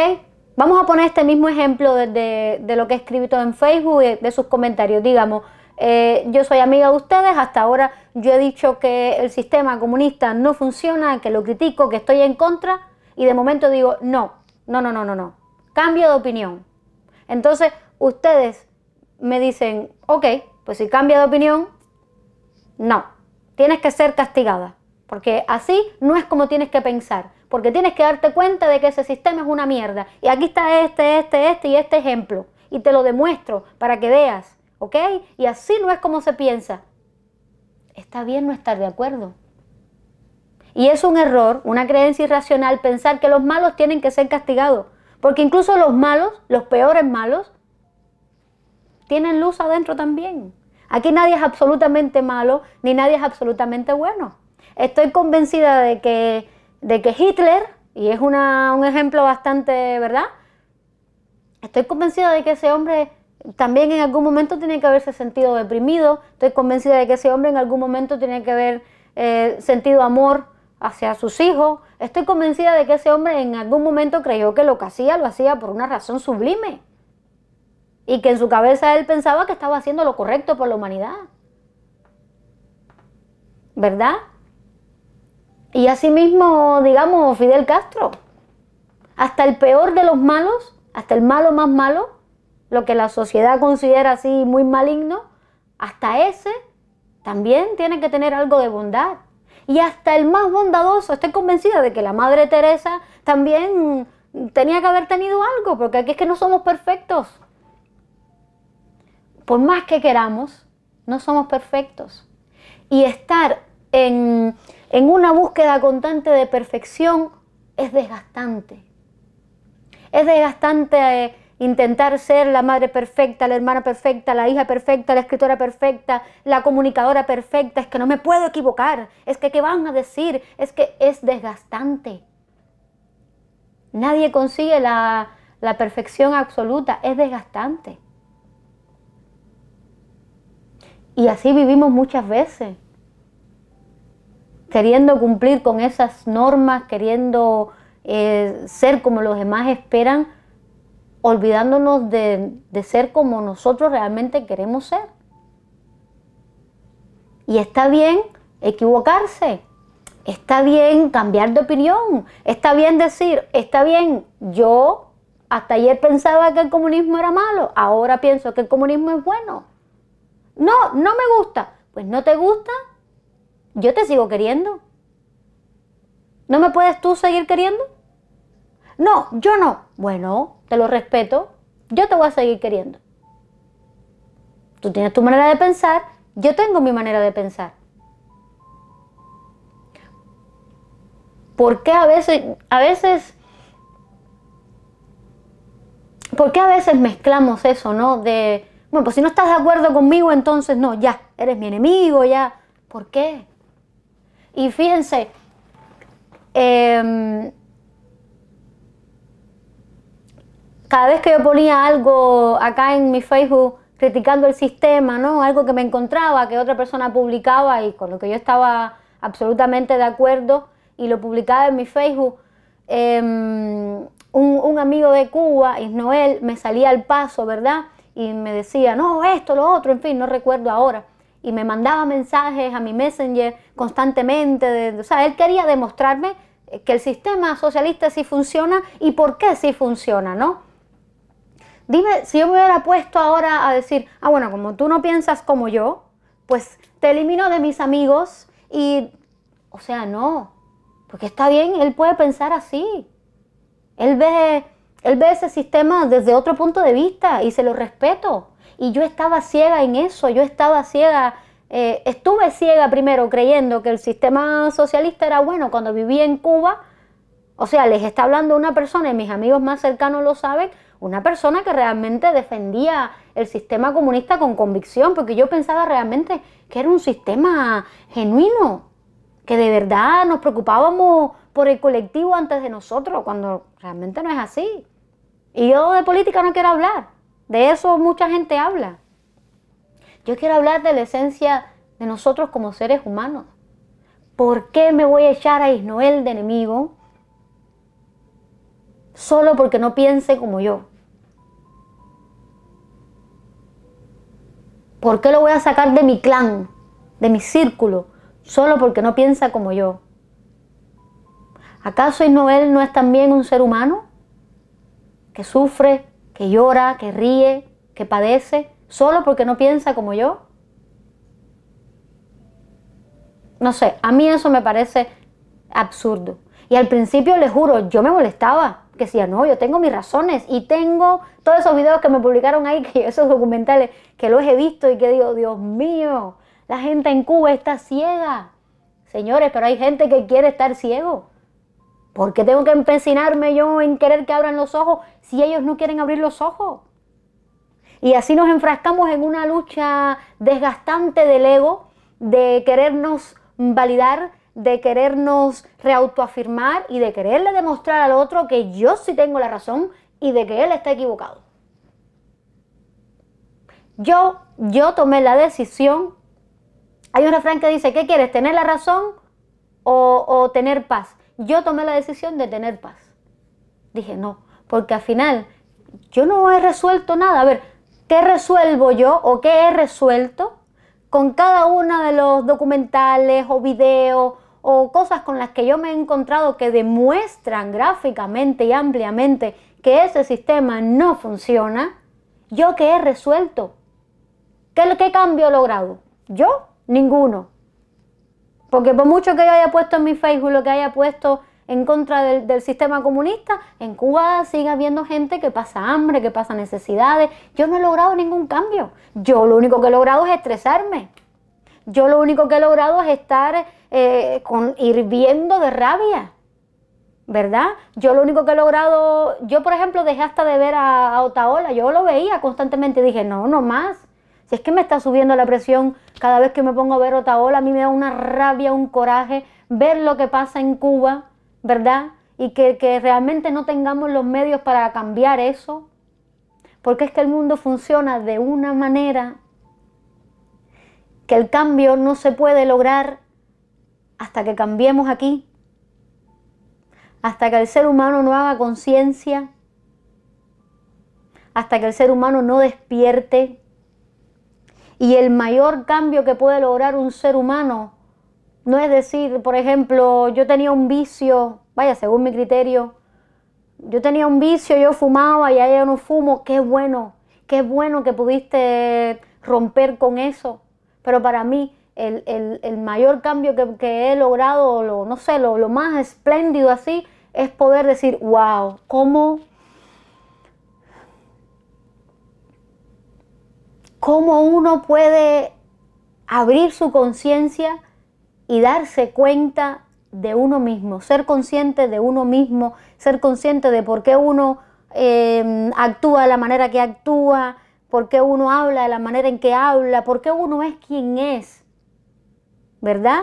Vamos a poner este mismo ejemplo de, lo que he escrito en Facebook, de, sus comentarios, digamos. Eh, yo soy amiga de ustedes, hasta ahora yo he dicho que el sistema comunista no funciona, que lo critico, que estoy en contra, y de momento digo, no, no, no, no, no, no, cambio de opinión. Entonces, ustedes me dicen, ok, pues si cambia de opinión, no, tienes que ser castigada, porque así no es como tienes que pensar, porque tienes que darte cuenta de que ese sistema es una mierda. Y aquí está este, este, este y este ejemplo, y te lo demuestro para que veas, ¿ok? Y así no es como se piensa. Está bien no estar de acuerdo. Y es un error, una creencia irracional pensar que los malos tienen que ser castigados, porque incluso los malos, los peores malos, tienen luz adentro también. Aquí nadie es absolutamente malo ni nadie es absolutamente bueno. Estoy convencida de que, de que Hitler, y es un ejemplo bastante, ¿verdad? Estoy convencida de que ese hombre también en algún momento tiene que haberse sentido deprimido. Estoy convencida de que ese hombre en algún momento tiene que haber eh, sentido amor hacia sus hijos. Estoy convencida de que ese hombre en algún momento creyó que lo que hacía lo hacía por una razón sublime y que en su cabeza él pensaba que estaba haciendo lo correcto por la humanidad. ¿Verdad? Y asimismo, digamos, Fidel Castro, hasta el peor de los malos, hasta el malo más malo, lo que la sociedad considera así muy maligno, hasta ese también tiene que tener algo de bondad. Y hasta el más bondadoso, estoy convencida de que la Madre Teresa también tenía que haber tenido algo, porque aquí es que no somos perfectos por más que queramos, no somos perfectos. Y estar en, una búsqueda constante de perfección es desgastante. Es desgastante eh, intentar ser la madre perfecta, la hermana perfecta, la hija perfecta, la escritora perfecta, la comunicadora perfecta. Es que no me puedo equivocar. Es que qué van a decir. Es que es desgastante. Nadie consigue la perfección absoluta. Es desgastante. Y así vivimos muchas veces, queriendo cumplir con esas normas, queriendo eh, ser como los demás esperan, olvidándonos de ser como nosotros realmente queremos ser. Y está bien equivocarse, está bien cambiar de opinión, está bien decir, está bien, yo hasta ayer pensaba que el comunismo era malo, ahora pienso que el comunismo es bueno. No, no me gusta. Pues no te gusta, yo te sigo queriendo. ¿No me puedes tú seguir queriendo? No, yo no. Bueno, te lo respeto. Yo te voy a seguir queriendo. Tú tienes tu manera de pensar, yo tengo mi manera de pensar. ¿Por qué a veces, a veces, por qué a veces mezclamos eso, ¿no? De bueno, pues si no estás de acuerdo conmigo, entonces no, ya, eres mi enemigo, ya. ¿Por qué? Y fíjense, em, cada vez que yo ponía algo acá en mi Facebook criticando el sistema, ¿no? Algo que me encontraba, que otra persona publicaba y con lo que yo estaba absolutamente de acuerdo y lo publicaba en mi Facebook, em, un, un, amigo de Cuba, Isnoel, me salía al paso, ¿verdad? y me decía, no, esto, lo otro, en fin, no recuerdo ahora. Y me mandaba mensajes a mi messenger constantemente. o sea, él quería demostrarme eh, que el sistema socialista sí funciona y por qué sí funciona, ¿no? Dime, si yo me hubiera puesto ahora a decir, ah, bueno, como tú no piensas como yo, pues te elimino de mis amigos y, o sea, no, porque está bien, él puede pensar así. Él ve él ve ese sistema desde otro punto de vista y se lo respeto. Y yo estaba ciega en eso, yo estaba ciega, eh, estuve ciega primero creyendo que el sistema socialista era bueno cuando vivía en Cuba. O sea, les está hablando una persona, y mis amigos más cercanos lo saben, una persona que realmente defendía el sistema comunista con convicción, porque yo pensaba realmente que era un sistema genuino, que de verdad nos preocupábamos por el colectivo antes de nosotros, cuando realmente no es así. Y yo de política no quiero hablar. De eso mucha gente habla. Yo quiero hablar de la esencia de nosotros como seres humanos. ¿Por qué me voy a echar a Isnoel de enemigo solo porque no piense como yo? ¿Por qué lo voy a sacar de mi clan, de mi círculo, solo porque no piensa como yo? ¿Acaso Isnoel no es también un ser humano? que sufre, que llora, que ríe, que padece, solo porque no piensa como yo? No sé, a mí eso me parece absurdo. Y al principio, les juro, yo me molestaba, que decía, no, yo tengo mis razones y tengo todos esos videos que me publicaron ahí, que esos documentales que los he visto y que digo, Dios mío, la gente en Cuba está ciega. Señores, pero hay gente que quiere estar ciego. ¿Por qué tengo que empecinarme yo en querer que abran los ojos si ellos no quieren abrir los ojos? Y así nos enfrascamos en una lucha desgastante del ego, de querernos validar, de querernos reautoafirmar y de quererle demostrar al otro que yo sí tengo la razón y de que él está equivocado. Yo, yo tomé la decisión. Hay un refrán que dice, ¿qué quieres? ¿Tener la razón o, o tener paz? yo tomé la decisión de tener paz. Dije, no, porque al final yo no he resuelto nada. A ver, ¿qué resuelvo yo o qué he resuelto con cada uno de los documentales o videos o cosas con las que yo me he encontrado que demuestran gráficamente y ampliamente que ese sistema no funciona? ¿Yo qué he resuelto? ¿Qué, que cambio he logrado? Yo, ninguno. Porque por mucho que yo haya puesto en mi Facebook lo que haya puesto en contra del, sistema comunista, en Cuba sigue habiendo gente que pasa hambre, que pasa necesidades. Yo no he logrado ningún cambio. Yo lo único que he logrado es estresarme. Yo lo único que he logrado es estar eh, hirviendo de rabia. ¿Verdad? Yo lo único que he logrado, yo por ejemplo dejé hasta de ver a, a Otaola, yo lo veía constantemente, dije, no, no más. Si es que me está subiendo la presión cada vez que me pongo a ver otra ola, a mí me da una rabia, un coraje ver lo que pasa en Cuba, ¿verdad? Y que, que realmente no tengamos los medios para cambiar eso. Porque es que el mundo funciona de una manera que el cambio no se puede lograr hasta que cambiemos aquí, hasta que el ser humano no haga conciencia, hasta que el ser humano no despierte, y el mayor cambio que puede lograr un ser humano no es decir, por ejemplo, yo tenía un vicio, vaya, según mi criterio, yo tenía un vicio, yo fumaba y allá yo no fumo, qué bueno, qué bueno que pudiste romper con eso. Pero para mí, el, mayor cambio que, he logrado, no sé, lo, lo más espléndido así, es poder decir, wow, cómo cómo uno puede abrir su conciencia y darse cuenta de uno mismo, ser consciente de uno mismo, ser consciente de por qué uno eh, actúa de la manera que actúa, por qué uno habla de la manera en que habla, por qué uno es quien es, ¿verdad?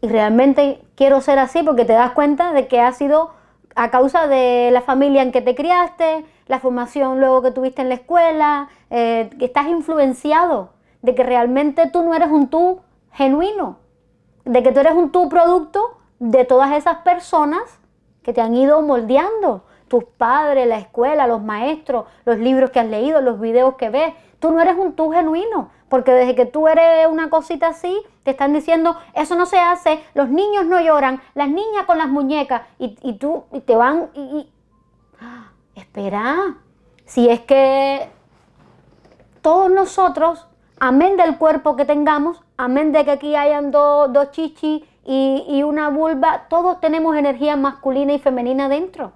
Y realmente quiero ser así porque te das cuenta de que ha sido a causa de la familia en que te criaste, la formación luego que tuviste en la escuela, eh, que estás influenciado de que realmente tú no eres un tú genuino, de que tú eres un tú producto de todas esas personas que te han ido moldeando, tus padres, la escuela, los maestros, los libros que has leído, los videos que ves. Tú no eres un tú genuino, porque desde que tú eres una cosita así, te están diciendo, eso no se hace, los niños no lloran, las niñas con las muñecas, y, tú te van, y, espera, si es que todos nosotros, amén del cuerpo que tengamos, amén de que aquí hayan dos chichis y, una vulva, todos tenemos energía masculina y femenina dentro.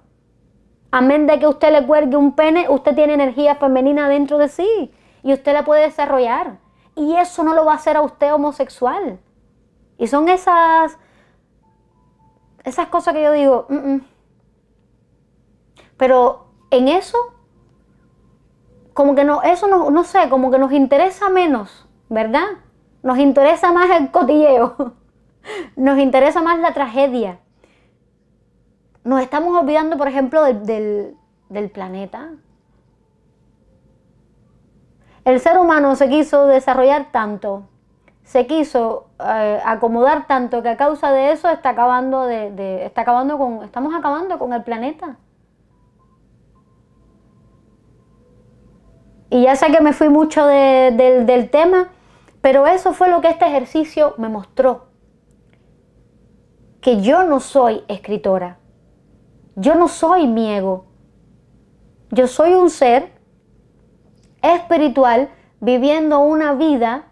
Amén de que usted le cuelgue un pene, usted tiene energía femenina dentro de sí y usted la puede desarrollar. Y eso no lo va a hacer a usted homosexual. Y son esas, esas cosas que yo digo, mm, mm". pero en eso, como que no, eso no, sé, como que nos interesa menos, ¿verdad? Nos interesa más el cotilleo, nos interesa más la tragedia. Nos estamos olvidando, por ejemplo, del, planeta. El ser humano se quiso desarrollar tanto, se quiso eh, acomodar tanto que a causa de eso está acabando de, está acabando con estamos acabando con el planeta Y ya sé que me fui mucho del tema, pero eso fue lo que este ejercicio me mostró. Que yo no soy escritora. Yo no soy mi ego. Yo soy un ser espiritual viviendo una vida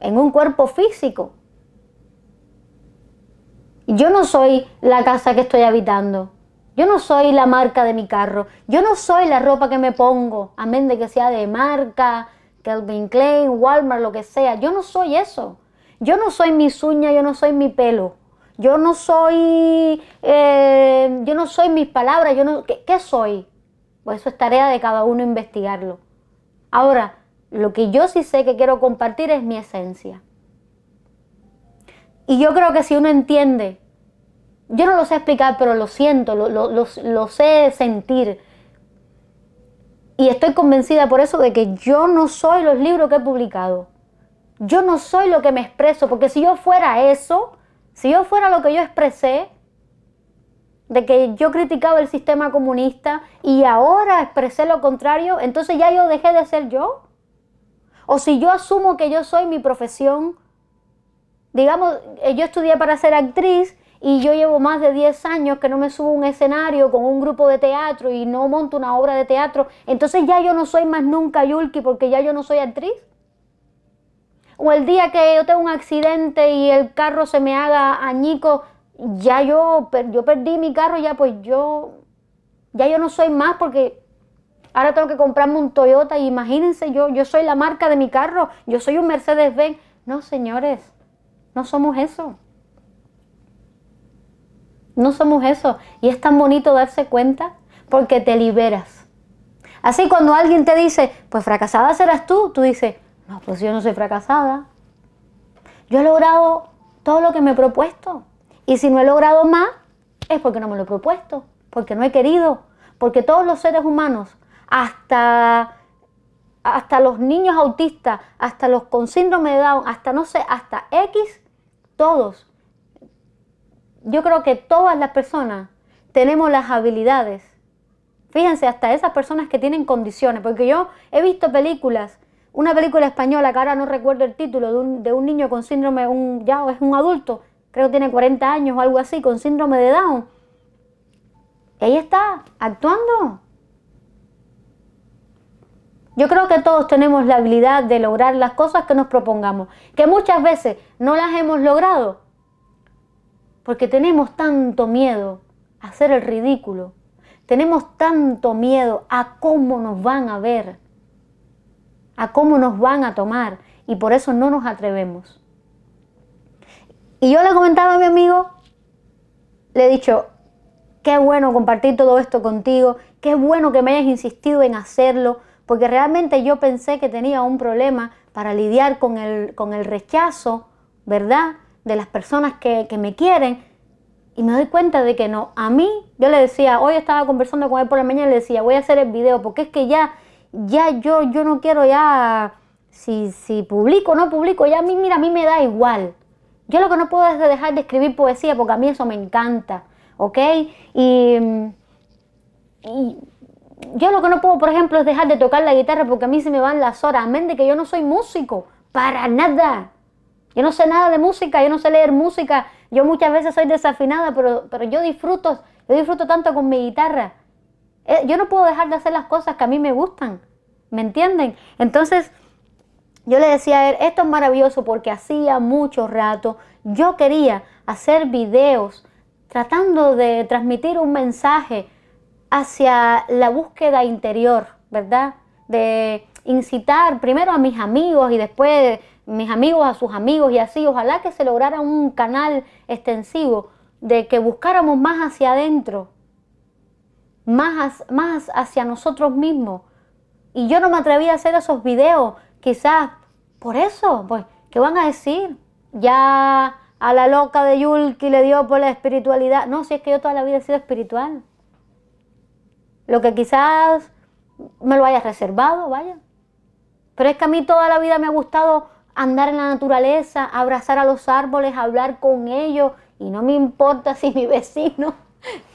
en un cuerpo físico. Yo no soy la casa que estoy habitando. Yo no soy la marca de mi carro. Yo no soy la ropa que me pongo, amén de que sea de marca, Calvin Klein, Walmart, lo que sea. Yo no soy eso. Yo no soy mis uñas, yo no soy mi pelo. Yo no soy, eh, yo no soy mis palabras. Yo no, ¿qué, ¿Qué soy? Pues eso es tarea de cada uno investigarlo. Ahora, lo que yo sí sé que quiero compartir es mi esencia. Y yo creo que si uno entiende yo no lo sé explicar, pero lo siento, lo, sé sentir. Y estoy convencida por eso de que yo no soy los libros que he publicado. Yo no soy lo que me expreso, porque si yo fuera eso, si yo fuera lo que yo expresé, de que yo criticaba el sistema comunista y ahora expresé lo contrario, entonces ya yo dejé de ser yo. O si yo asumo que yo soy mi profesión, digamos, eh, yo estudié para ser actriz y yo llevo más de 10 años que no me subo a un escenario con un grupo de teatro y no monto una obra de teatro. Entonces ya yo no soy más nunca Yulki porque ya yo no soy actriz. O el día que yo tengo un accidente y el carro se me haga añico, ya yo, yo perdí mi carro, ya pues yo, ya yo no soy más porque ahora tengo que comprarme un Toyota. Y imagínense, yo, yo soy la marca de mi carro, yo soy un Mercedes-Benz. No, señores, no somos eso. No somos eso. Y es tan bonito darse cuenta porque te liberas. Así cuando alguien te dice, pues fracasada serás tú, tú dices, no, pues yo no soy fracasada. Yo he logrado todo lo que me he propuesto. Y si no he logrado más, es porque no me lo he propuesto, porque no he querido, porque todos los seres humanos, hasta, hasta los niños autistas, hasta los con síndrome de Down, hasta no sé, hasta X, todos yo creo que todas las personas tenemos las habilidades. Fíjense, hasta esas personas que tienen condiciones, porque yo he visto películas, una película española que ahora no recuerdo el título, de un, de un niño con síndrome, un, ya es un adulto, creo que tiene 40 años o algo así, con síndrome de Down. Ella está actuando. Yo creo que todos tenemos la habilidad de lograr las cosas que nos propongamos, que muchas veces no las hemos logrado, porque tenemos tanto miedo a hacer el ridículo. Tenemos tanto miedo a cómo nos van a ver, a cómo nos van a tomar. Y por eso no nos atrevemos. Y yo le comentaba a mi amigo, le he dicho, qué bueno compartir todo esto contigo, qué bueno que me hayas insistido en hacerlo, porque realmente yo pensé que tenía un problema para lidiar con el, con el rechazo, ¿verdad? de las personas que, me quieren, y me doy cuenta de que no. A mí, yo le decía, hoy estaba conversando con él por la mañana y le decía, voy a hacer el video, porque es que ya, ya yo, yo no quiero ya, si, si publico o no publico, ya a mí, mira, a mí me da igual. Yo lo que no puedo es dejar de escribir poesía, porque a mí eso me encanta, ¿ok? Y, y yo lo que no puedo, por ejemplo, es dejar de tocar la guitarra, porque a mí se me van las horas, amén de que yo no soy músico, para nada. Yo no sé nada de música, yo no sé leer música, yo muchas veces soy desafinada, pero, pero yo disfruto, yo disfruto tanto con mi guitarra. Eh, yo no puedo dejar de hacer las cosas que a mí me gustan, ¿me entienden? Entonces, yo le decía a él, esto es maravilloso porque hacía mucho rato yo quería hacer videos tratando de transmitir un mensaje hacia la búsqueda interior, ¿verdad? De incitar primero a mis amigos y después mis amigos a sus amigos y así, ojalá que se lograra un canal extensivo de que buscáramos más hacia adentro, más, más hacia nosotros mismos. Y yo no me atreví a hacer esos videos, quizás por eso, pues, ¿qué van a decir? Ya a la loca de Yulki le dio por la espiritualidad. No, si es que yo toda la vida he sido espiritual. Lo que quizás me lo haya reservado, vaya. Pero es que a mí toda la vida me ha gustado andar en la naturaleza, abrazar a los árboles, hablar con ellos y no me importa si mi vecino,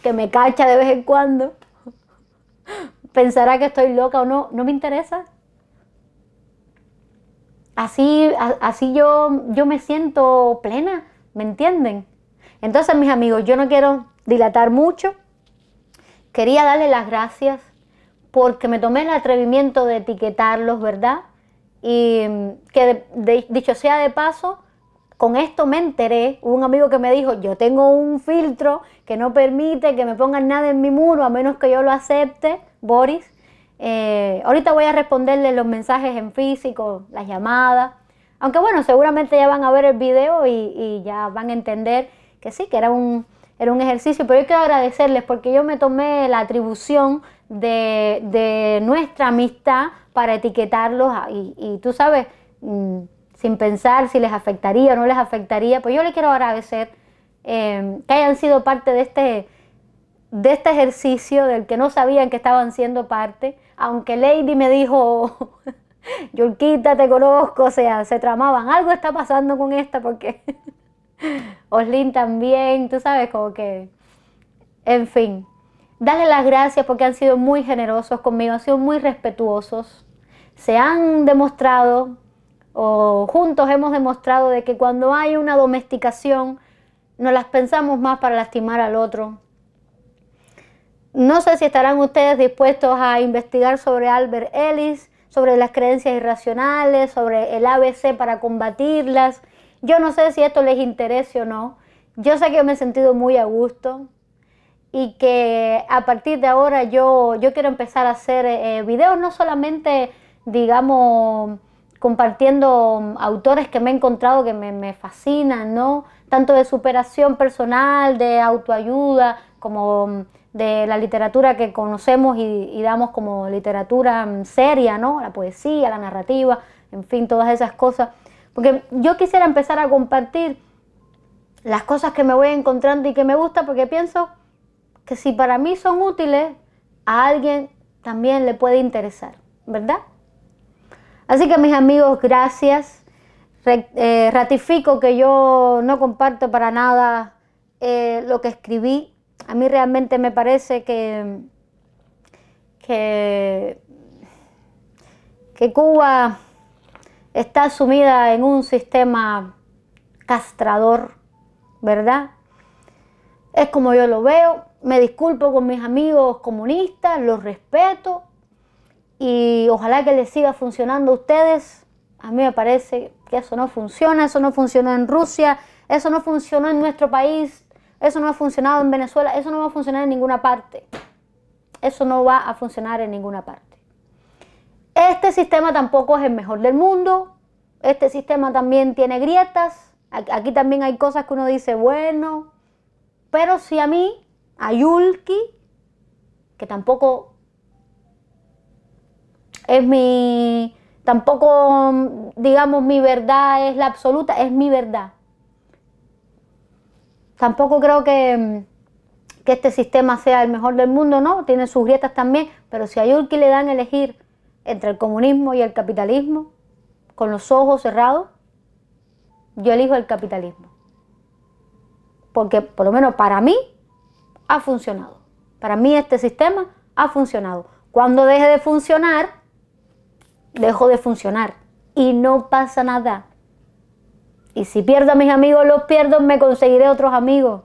que me cacha de vez en cuando, pensará que estoy loca o no, no me interesa. Así, así yo, yo me siento plena, ¿me entienden? Entonces, mis amigos, yo no quiero dilatar mucho. Quería darle las gracias porque me tomé el atrevimiento de etiquetarlos, ¿verdad? y mm, que dicho sea de paso, con esto me enteré, hubo un amigo que me dijo, yo tengo un filtro que no permite que me pongan nada en mi muro a menos que yo lo acepte, Boris. Eh, ahorita voy a responderle los mensajes en físico, las llamadas, aunque bueno, seguramente ya van a ver el video y, y ya van a entender que sí, que era un, era un ejercicio, pero yo quiero agradecerles porque yo me tomé la atribución de, nuestra amistad para etiquetarlos y, y tú sabes, mm, sin pensar si les afectaría o no les afectaría, pues yo le quiero agradecer em, que hayan sido parte de este, de este ejercicio del que no sabían que estaban siendo parte, aunque Lady me dijo, Yurquita, te conozco, o sea, se tramaban, algo está pasando con esta porque Oslin también, tú sabes, como que, en fin. Dale las gracias porque han sido muy generosos conmigo, han sido muy respetuosos. Se han demostrado, o juntos hemos demostrado, de que cuando hay una domesticación, nos las pensamos más para lastimar al otro. No sé si estarán ustedes dispuestos a investigar sobre Albert Ellis, sobre las creencias irracionales, sobre el ABC para combatirlas. Yo no sé si esto les interese o no. Yo sé que me he sentido muy a gusto y que a partir de ahora yo, yo quiero empezar a hacer eh, eh, videos, no solamente, digamos, compartiendo um, autores que me he encontrado que me, fascinan, ¿no? Tanto de superación personal, de autoayuda, como um, de la literatura que conocemos y, damos como literatura um, seria, ¿no? La poesía, la narrativa, en fin, todas esas cosas. Porque yo quisiera empezar a compartir las cosas que me voy encontrando y que me gusta porque pienso que si para mí son útiles, a alguien también le puede interesar, ¿verdad? Así que mis amigos, gracias. Eh, ratifico que yo no comparto para nada eh, lo que escribí. A mí realmente me parece que, que Cuba está sumida en un sistema castrador, ¿verdad? Es como yo lo veo me disculpo con mis amigos comunistas, los respeto y ojalá que les siga funcionando a ustedes. A mí me parece que eso no funciona, eso no funcionó en Rusia, eso no funcionó en nuestro país, eso no ha funcionado en Venezuela, eso no va a funcionar en ninguna parte. Eso no va a funcionar en ninguna parte. Este sistema tampoco es el mejor del mundo, este sistema también tiene grietas, aquí también hay cosas que uno dice, bueno, pero si a mí a Yulki, que tampoco es mi, tampoco, digamos, mi verdad es la absoluta, es mi verdad. Tampoco creo que, que este sistema sea el mejor del mundo, no, tiene sus grietas también, pero si a Yulki le dan elegir entre el comunismo y el capitalismo, con los ojos cerrados, yo elijo el capitalismo. Porque por lo menos para mí ha funcionado. Para mí este sistema ha funcionado. Cuando deje de funcionar, dejo de funcionar y no pasa nada. Y si pierdo a mis amigos, los pierdo, me conseguiré otros amigos.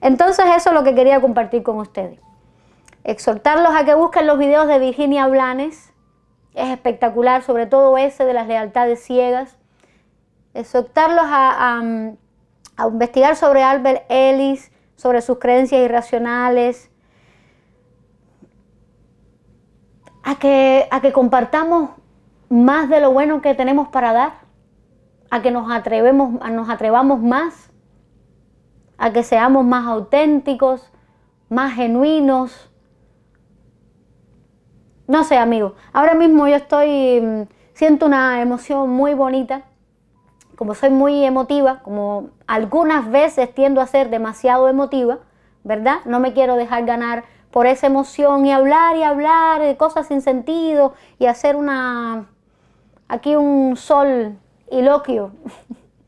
Entonces eso es lo que quería compartir con ustedes. Exhortarlos a que busquen los videos de Virginia Blanes. Es espectacular, sobre todo ese de las lealtades ciegas. Exhortarlos a, investigar sobre Albert Ellis, sobre sus creencias irracionales, a que, a que compartamos más de lo bueno que tenemos para dar, a que nos, atrevemos, a nos atrevamos más, a que seamos más auténticos, más genuinos. No sé, amigo, ahora mismo yo estoy, mm, siento una emoción muy bonita como soy muy emotiva, como algunas veces tiendo a ser demasiado emotiva, ¿verdad? No me quiero dejar ganar por esa emoción y hablar y hablar de cosas sin sentido y hacer una aquí un sol iloquio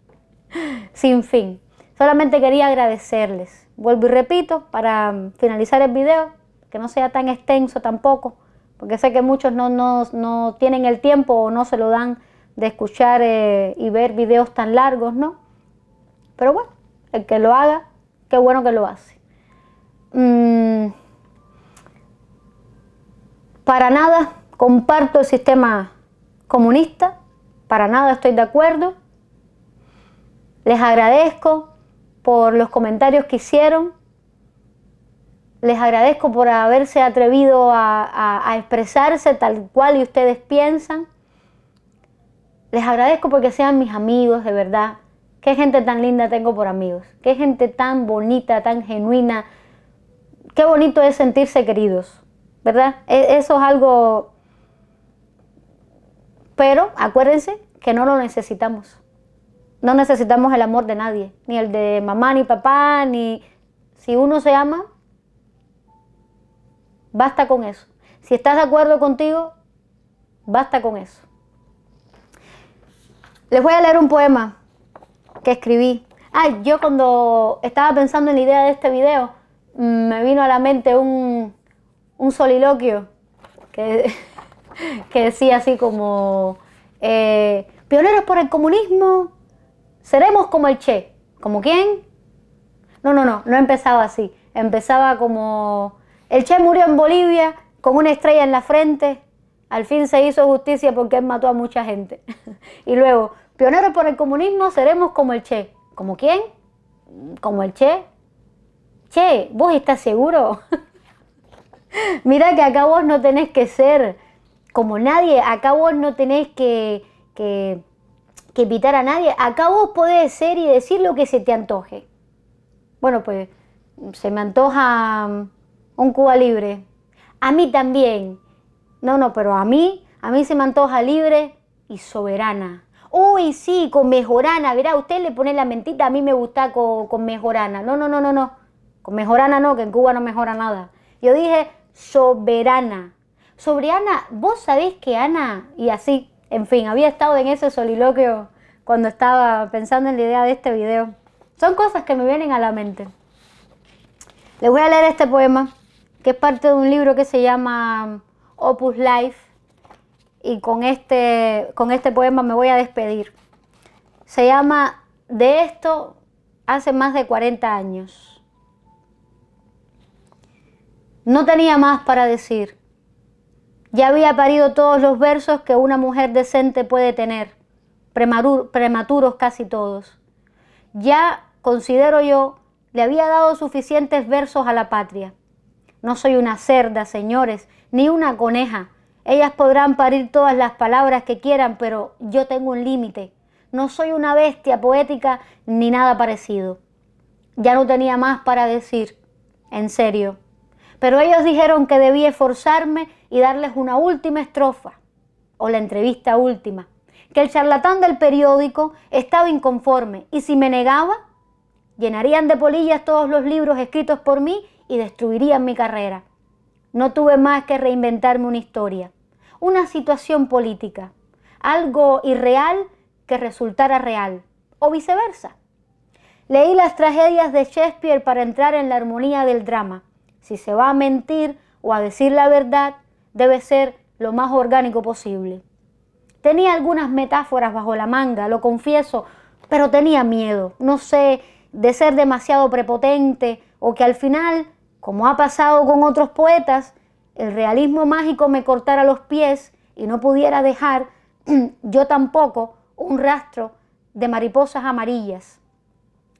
sin fin. Solamente quería agradecerles. Vuelvo y repito para finalizar el video, que no sea tan extenso tampoco, porque sé que muchos no, no, no tienen el tiempo o no se lo dan de escuchar eh, y ver videos tan largos, ¿no? Pero bueno, el que lo haga, qué bueno que lo hace. Mm, para nada comparto el sistema comunista, para nada estoy de acuerdo. Les agradezco por los comentarios que hicieron. Les agradezco por haberse atrevido a, a expresarse tal cual y ustedes piensan. Les agradezco porque sean mis amigos, de verdad. Qué gente tan linda tengo por amigos. Qué gente tan bonita, tan genuina. Qué bonito es sentirse queridos, ¿verdad? E-, eso es algo... Pero acuérdense que no lo necesitamos. No necesitamos el amor de nadie, ni el de mamá, ni papá, ni... Si uno se ama, basta con eso. Si estás de acuerdo contigo, basta con eso. Les voy a leer un poema que escribí. ay yo cuando estaba pensando en la idea de este video, mm, me vino a la mente un, soliloquio que, decía así como, eh, pioneros por el comunismo, seremos como el Che. ¿Como quién? No, no, no, no empezaba así. Empezaba como, el Che murió en Bolivia con una estrella en la frente al fin se hizo justicia porque él mató a mucha gente. y luego, pioneros por el comunismo seremos como el Che. ¿Como quién? Como el Che. Che, vos estás seguro. Mira que acá vos no tenés que ser como nadie, acá vos no tenés que, que, que a nadie, acá vos podés ser y decir lo que se te antoje. Bueno, pues se me antoja mm, un Cuba libre. A mí también, no, no, pero a mí, a mí se me antoja libre y soberana. Uy, sí, con mejorana. Verá, usted le pone la mentita, a mí me gusta con, con mejorana. No, no, no, no, no. Con mejorana no, que en Cuba no mejora nada. Yo dije soberana. Sobre Ana, vos sabés que Ana, y así, en fin, había estado en ese soliloquio cuando estaba pensando en la idea de este video. Son cosas que me vienen a la mente. Les voy a leer este poema, que es parte de un libro que se llama Opus Life. Y con este, con este poema me voy a despedir. Se llama De esto hace más de 40 años. No tenía más para decir. Ya había parido todos los versos que una mujer decente puede tener, prematuros casi todos. Ya, considero yo, le había dado suficientes versos a la patria. No soy una cerda, señores, ni una coneja. Ellas podrán parir todas las palabras que quieran, pero yo tengo un límite. No soy una bestia poética ni nada parecido. Ya no tenía más para decir, en serio. Pero ellos dijeron que debía esforzarme y darles una última estrofa, o la entrevista última, que el charlatán del periódico estaba inconforme y si me negaba, llenarían de polillas todos los libros escritos por mí y destruirían mi carrera. No tuve más que reinventarme una historia, una situación política, algo irreal que resultara real, o viceversa. Leí las tragedias de Shakespeare para entrar en la armonía del drama. Si se va a mentir o a decir la verdad, debe ser lo más orgánico posible. Tenía algunas metáforas bajo la manga, lo confieso, pero tenía miedo, no sé, de ser demasiado prepotente o que al final como ha pasado con otros poetas, el realismo mágico me cortara los pies y no pudiera dejar yo tampoco un rastro de mariposas amarillas.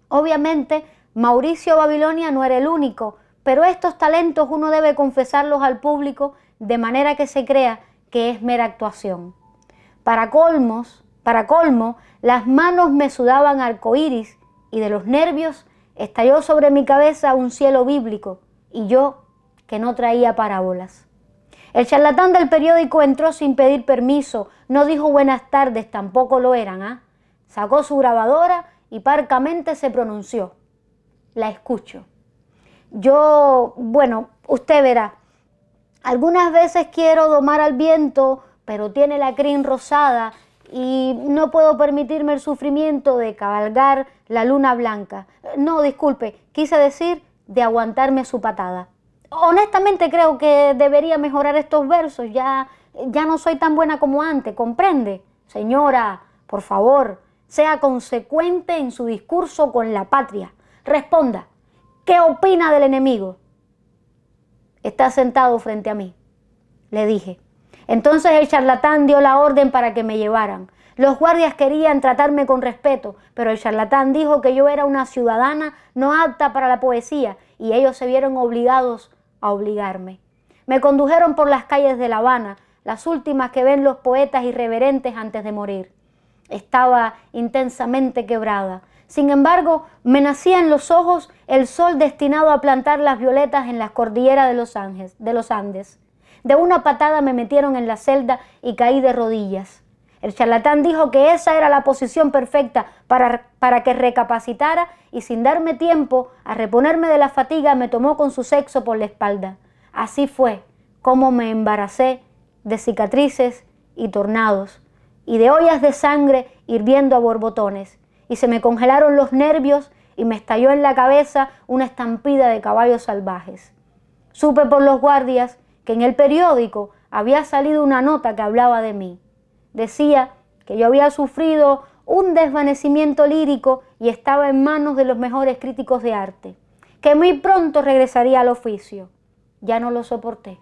Obviamente, Mauricio Babilonia no era el único, pero estos talentos uno debe confesarlos al público de manera que se crea que es mera actuación. Para colmos, para colmo, las manos me sudaban arcoíris y de los nervios estalló sobre mi cabeza un cielo bíblico y yo que no traía parábolas. El charlatán del periódico entró sin pedir permiso, no dijo buenas tardes, tampoco lo eran, ¿ah? Sacó su grabadora y parcamente se pronunció. La escucho. Yo, bueno, usted verá. Algunas veces quiero domar al viento, pero tiene la crin rosada y no puedo permitirme el sufrimiento de cabalgar la luna blanca. No, disculpe, quise decir de aguantarme su patada. Honestamente creo que debería mejorar estos versos, ya, ya no soy tan buena como antes, ¿comprende? Señora, por favor, sea consecuente en su discurso con la patria. Responda, ¿qué opina del enemigo? Está sentado frente a mí, le dije. Entonces el charlatán dio la orden para que me llevaran. Los guardias querían tratarme con respeto, pero el charlatán dijo que yo era una ciudadana no apta para la poesía y ellos se vieron obligados a obligarme. Me condujeron por las calles de La Habana, las últimas que ven los poetas irreverentes antes de morir. Estaba intensamente quebrada. Sin embargo, me nacía en los ojos el sol destinado a plantar las violetas en las cordilleras de los, Andes. De una patada me metieron en la celda y caí de rodillas. El charlatán dijo que esa era la posición perfecta para, para, que recapacitara y sin darme tiempo a reponerme de la fatiga me tomó con su sexo por la espalda. Así fue como me embaracé de cicatrices y tornados y de ollas de sangre hirviendo a borbotones y se me congelaron los nervios y me estalló en la cabeza una estampida de caballos salvajes. Supe por los guardias que en el periódico había salido una nota que hablaba de mí decía que yo había sufrido un desvanecimiento lírico y estaba en manos de los mejores críticos de arte, que muy pronto regresaría al oficio. Ya no lo soporté.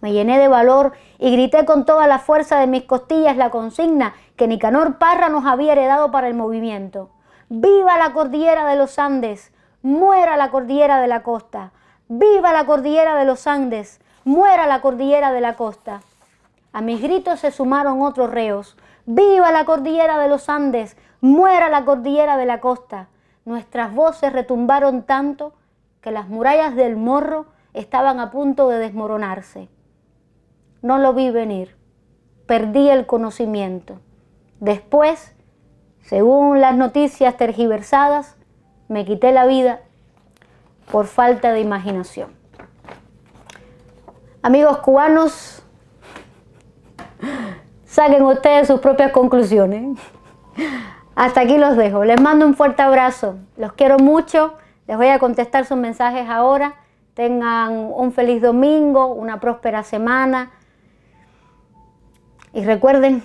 Me llené de valor y grité con toda la fuerza de mis costillas la consigna que Nicanor Parra nos había heredado para el movimiento. ¡Viva la cordillera de los Andes! ¡Muera la cordillera de la costa! ¡Viva la cordillera de los Andes! ¡Muera la cordillera de la costa! A mis gritos se sumaron otros reos. ¡Viva la cordillera de los Andes! ¡Muera la cordillera de la costa! Nuestras voces retumbaron tanto que las murallas del morro estaban a punto de desmoronarse. No lo vi venir. Perdí el conocimiento. Después, según las noticias tergiversadas, me quité la vida por falta de imaginación. Amigos cubanos, Saquen ustedes sus propias conclusiones. Hasta aquí los dejo. Les mando un fuerte abrazo. Los quiero mucho. Les voy a contestar sus mensajes ahora. Tengan un feliz domingo, una próspera semana. Y recuerden,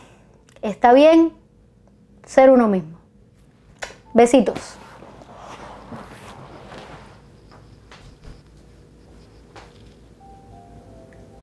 está bien ser uno mismo. Besitos.